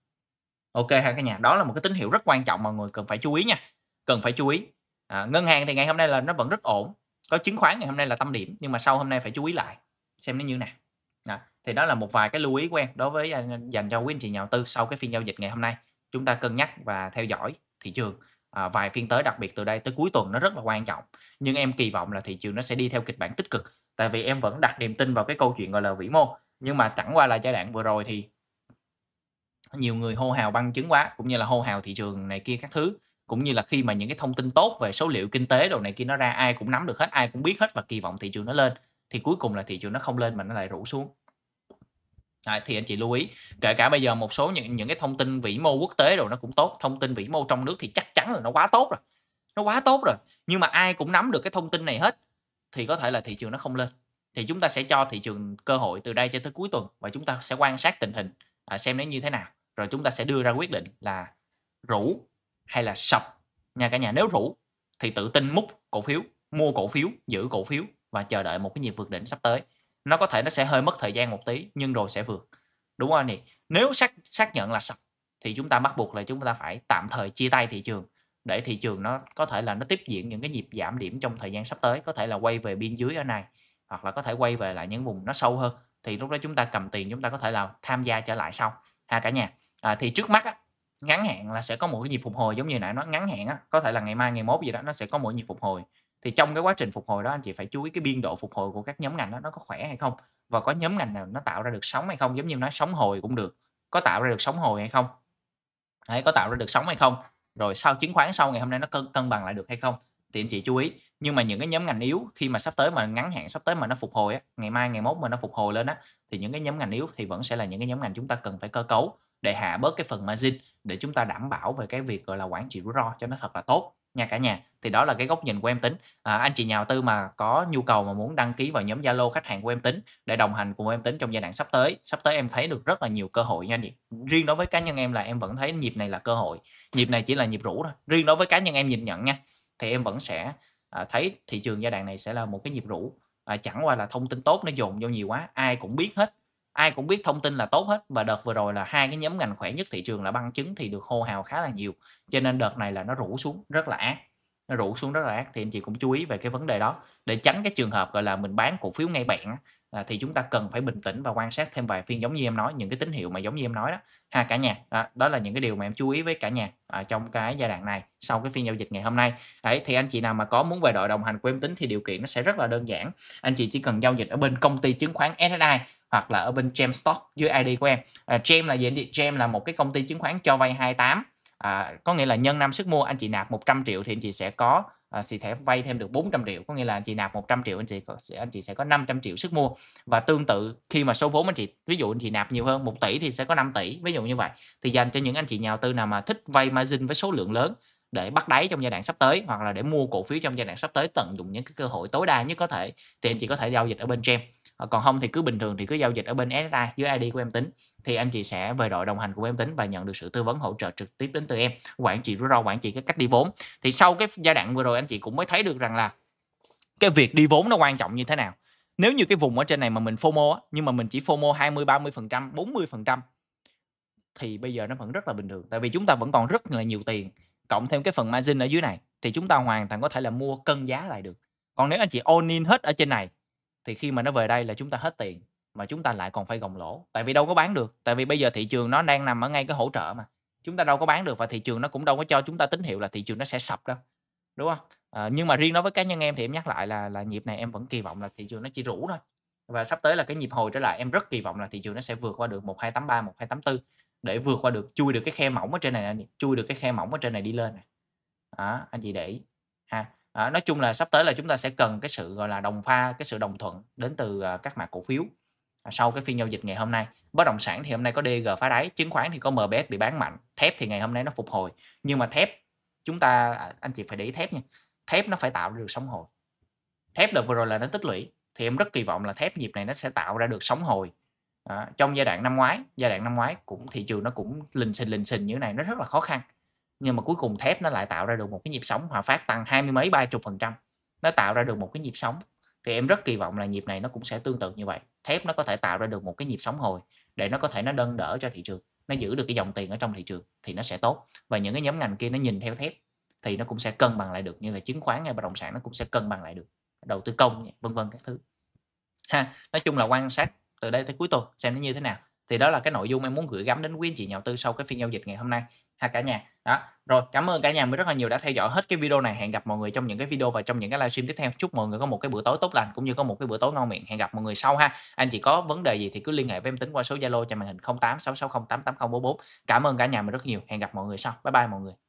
ok ha cả nhà đó là một cái tín hiệu rất quan trọng mà người cần phải chú ý nha cần phải chú ý à, ngân hàng thì ngày hôm nay là nó vẫn rất ổn có chứng khoán ngày hôm nay là tâm điểm nhưng mà sau hôm nay phải chú ý lại xem nó như nào đó. thì đó là một vài cái lưu ý của em đối với à, dành cho quý anh chị nhà đầu tư sau cái phiên giao dịch ngày hôm nay chúng ta cân nhắc và theo dõi thị trường à, vài phiên tới đặc biệt từ đây tới cuối tuần nó rất là quan trọng nhưng em kỳ vọng là thị trường nó sẽ đi theo kịch bản tích cực tại vì em vẫn đặt niềm tin vào cái câu chuyện gọi là vĩ mô nhưng mà chẳng qua là giai đoạn vừa rồi thì nhiều người hô hào băng chứng quá cũng như là hô hào thị trường này kia các thứ cũng như là khi mà những cái thông tin tốt về số liệu kinh tế đồ này kia nó ra ai cũng nắm được hết ai cũng biết hết và kỳ vọng thị trường nó lên thì cuối cùng là thị trường nó không lên mà nó lại rủ xuống Đấy, thì anh chị lưu ý kể cả bây giờ một số những những cái thông tin vĩ mô quốc tế rồi nó cũng tốt thông tin vĩ mô trong nước thì chắc chắn là nó quá tốt rồi nó quá tốt rồi nhưng mà ai cũng nắm được cái thông tin này hết thì có thể là thị trường nó không lên thì chúng ta sẽ cho thị trường cơ hội từ đây cho tới cuối tuần và chúng ta sẽ quan sát tình hình à, xem nó như thế nào rồi chúng ta sẽ đưa ra quyết định là rủ hay là sập nha cả nhà nếu rủ thì tự tin múc cổ phiếu mua cổ phiếu giữ cổ phiếu và chờ đợi một cái nhịp vượt đỉnh sắp tới nó có thể nó sẽ hơi mất thời gian một tí nhưng rồi sẽ vượt đúng không anh nhỉ nếu xác xác nhận là sập thì chúng ta bắt buộc là chúng ta phải tạm thời chia tay thị trường để thị trường nó có thể là nó tiếp diễn những cái nhịp giảm điểm trong thời gian sắp tới có thể là quay về biên dưới ở này hoặc là có thể quay về lại những vùng nó sâu hơn thì lúc đó chúng ta cầm tiền chúng ta có thể là tham gia trở lại sau ha cả nhà à, thì trước mắt á, ngắn hạn là sẽ có một cái nhịp phục hồi giống như nãy nó ngắn hạn á, có thể là ngày mai ngày mốt gì đó nó sẽ có một nhịp phục hồi thì trong cái quá trình phục hồi đó anh chị phải chú ý cái biên độ phục hồi của các nhóm ngành đó nó có khỏe hay không và có nhóm ngành nào nó tạo ra được sóng hay không giống như nói sóng hồi cũng được có tạo ra được sóng hồi hay không Đấy, có tạo ra được sóng hay không rồi sau chứng khoán sau ngày hôm nay nó cân cân bằng lại được hay không thì anh chị chú ý nhưng mà những cái nhóm ngành yếu khi mà sắp tới mà ngắn hạn sắp tới mà nó phục hồi á, ngày mai ngày mốt mà nó phục hồi lên á thì những cái nhóm ngành yếu thì vẫn sẽ là những cái nhóm ngành chúng ta cần phải cơ cấu để hạ bớt cái phần margin để chúng ta đảm bảo về cái việc gọi là quản trị rủi ro cho nó thật là tốt nha cả nhà. Thì đó là cái góc nhìn của em Tính. À, anh chị nhà đầu tư mà có nhu cầu mà muốn đăng ký vào nhóm Zalo khách hàng của em Tính để đồng hành cùng em Tính trong giai đoạn sắp tới, sắp tới em thấy được rất là nhiều cơ hội nha anh chị. Riêng đối với cá nhân em là em vẫn thấy nhịp này là cơ hội, nhịp này chỉ là nhịp rũ thôi. Riêng đối với cá nhân em nhìn nhận nha, thì em vẫn sẽ à, thấy thị trường giai đoạn này sẽ là một cái nhịp rũ. À, chẳng qua là thông tin tốt nó dồn vô nhiều quá, ai cũng biết hết ai cũng biết thông tin là tốt hết và đợt vừa rồi là hai cái nhóm ngành khỏe nhất thị trường là băng chứng thì được hô hào khá là nhiều cho nên đợt này là nó rủ xuống rất là ác nó rủ xuống rất là ác thì anh chị cũng chú ý về cái vấn đề đó để tránh cái trường hợp gọi là mình bán cổ phiếu ngay bạn à, thì chúng ta cần phải bình tĩnh và quan sát thêm vài phiên giống như em nói những cái tín hiệu mà giống như em nói đó ha cả nhà à, đó là những cái điều mà em chú ý với cả nhà à, trong cái giai đoạn này sau cái phiên giao dịch ngày hôm nay ấy thì anh chị nào mà có muốn về đội đồng hành của em tính thì điều kiện nó sẽ rất là đơn giản anh chị chỉ cần giao dịch ở bên công ty chứng khoán SSI hoặc là ở bên Gem Stock dưới ID của em à, Gem là gì anh Gem là một cái công ty chứng khoán cho vay 28 à, có nghĩa là nhân năm sức mua anh chị nạp 100 triệu thì anh chị sẽ có à, chị sẽ vay thêm được 400 triệu có nghĩa là anh chị nạp 100 triệu anh chị anh chị sẽ có 500 triệu sức mua và tương tự khi mà số vốn anh chị ví dụ anh chị nạp nhiều hơn 1 tỷ thì sẽ có 5 tỷ ví dụ như vậy thì dành cho những anh chị nhà đầu tư nào mà thích vay margin với số lượng lớn để bắt đáy trong giai đoạn sắp tới hoặc là để mua cổ phiếu trong giai đoạn sắp tới tận dụng những cái cơ hội tối đa nhất có thể thì anh chị có thể giao dịch ở bên gem ờ, còn không thì cứ bình thường thì cứ giao dịch ở bên SSI dưới ID của em tính thì anh chị sẽ về đội đồng hành của em tính và nhận được sự tư vấn hỗ trợ trực tiếp đến từ em quản trị rủi ro quản trị cái cách đi vốn thì sau cái giai đoạn vừa rồi anh chị cũng mới thấy được rằng là cái việc đi vốn nó quan trọng như thế nào nếu như cái vùng ở trên này mà mình FOMO á, nhưng mà mình chỉ FOMO 20 30 phần trăm 40 phần trăm thì bây giờ nó vẫn rất là bình thường tại vì chúng ta vẫn còn rất là nhiều tiền cộng thêm cái phần margin ở dưới này thì chúng ta hoàn toàn có thể là mua cân giá lại được còn nếu anh chị all in hết ở trên này thì khi mà nó về đây là chúng ta hết tiền mà chúng ta lại còn phải gồng lỗ tại vì đâu có bán được tại vì bây giờ thị trường nó đang nằm ở ngay cái hỗ trợ mà chúng ta đâu có bán được và thị trường nó cũng đâu có cho chúng ta tín hiệu là thị trường nó sẽ sập đâu đúng không à, nhưng mà riêng đối với cá nhân em thì em nhắc lại là là nhịp này em vẫn kỳ vọng là thị trường nó chỉ rủ thôi và sắp tới là cái nhịp hồi trở lại em rất kỳ vọng là thị trường nó sẽ vượt qua được 1283 1284 để vượt qua được chui được cái khe mỏng ở trên này anh chui được cái khe mỏng ở trên này đi lên này. đó anh chị để ý ha à, nói chung là sắp tới là chúng ta sẽ cần cái sự gọi là đồng pha cái sự đồng thuận đến từ à, các mã cổ phiếu sau cái phiên giao dịch ngày hôm nay bất động sản thì hôm nay có DG phá đáy chứng khoán thì có MBS bị bán mạnh thép thì ngày hôm nay nó phục hồi nhưng mà thép chúng ta à, anh chị phải để ý thép nha thép nó phải tạo được sóng hồi thép là vừa rồi là nó tích lũy thì em rất kỳ vọng là thép nhịp này nó sẽ tạo ra được sóng hồi à, trong giai đoạn năm ngoái giai đoạn năm ngoái cũng thị trường nó cũng lình xình lình xình như thế này nó rất là khó khăn nhưng mà cuối cùng thép nó lại tạo ra được một cái nhịp sóng hòa phát tăng hai mươi mấy ba chục phần trăm nó tạo ra được một cái nhịp sóng thì em rất kỳ vọng là nhịp này nó cũng sẽ tương tự như vậy thép nó có thể tạo ra được một cái nhịp sóng hồi để nó có thể nó đơn đỡ cho thị trường nó giữ được cái dòng tiền ở trong thị trường thì nó sẽ tốt và những cái nhóm ngành kia nó nhìn theo thép thì nó cũng sẽ cân bằng lại được như là chứng khoán hay bất động sản nó cũng sẽ cân bằng lại được đầu tư công vân vân các thứ ha nói chung là quan sát từ đây tới cuối tuần xem nó như thế nào thì đó là cái nội dung em muốn gửi gắm đến quý anh chị nhà đầu tư sau cái phiên giao dịch ngày hôm nay ha cả nhà đó rồi cảm ơn cả nhà mình rất là nhiều đã theo dõi hết cái video này hẹn gặp mọi người trong những cái video và trong những cái livestream tiếp theo chúc mọi người có một cái bữa tối tốt lành cũng như có một cái bữa tối ngon miệng hẹn gặp mọi người sau ha anh chị có vấn đề gì thì cứ liên hệ với em tính qua số zalo trên màn hình 0866088044 cảm ơn cả nhà mình rất nhiều hẹn gặp mọi người sau bye bye mọi người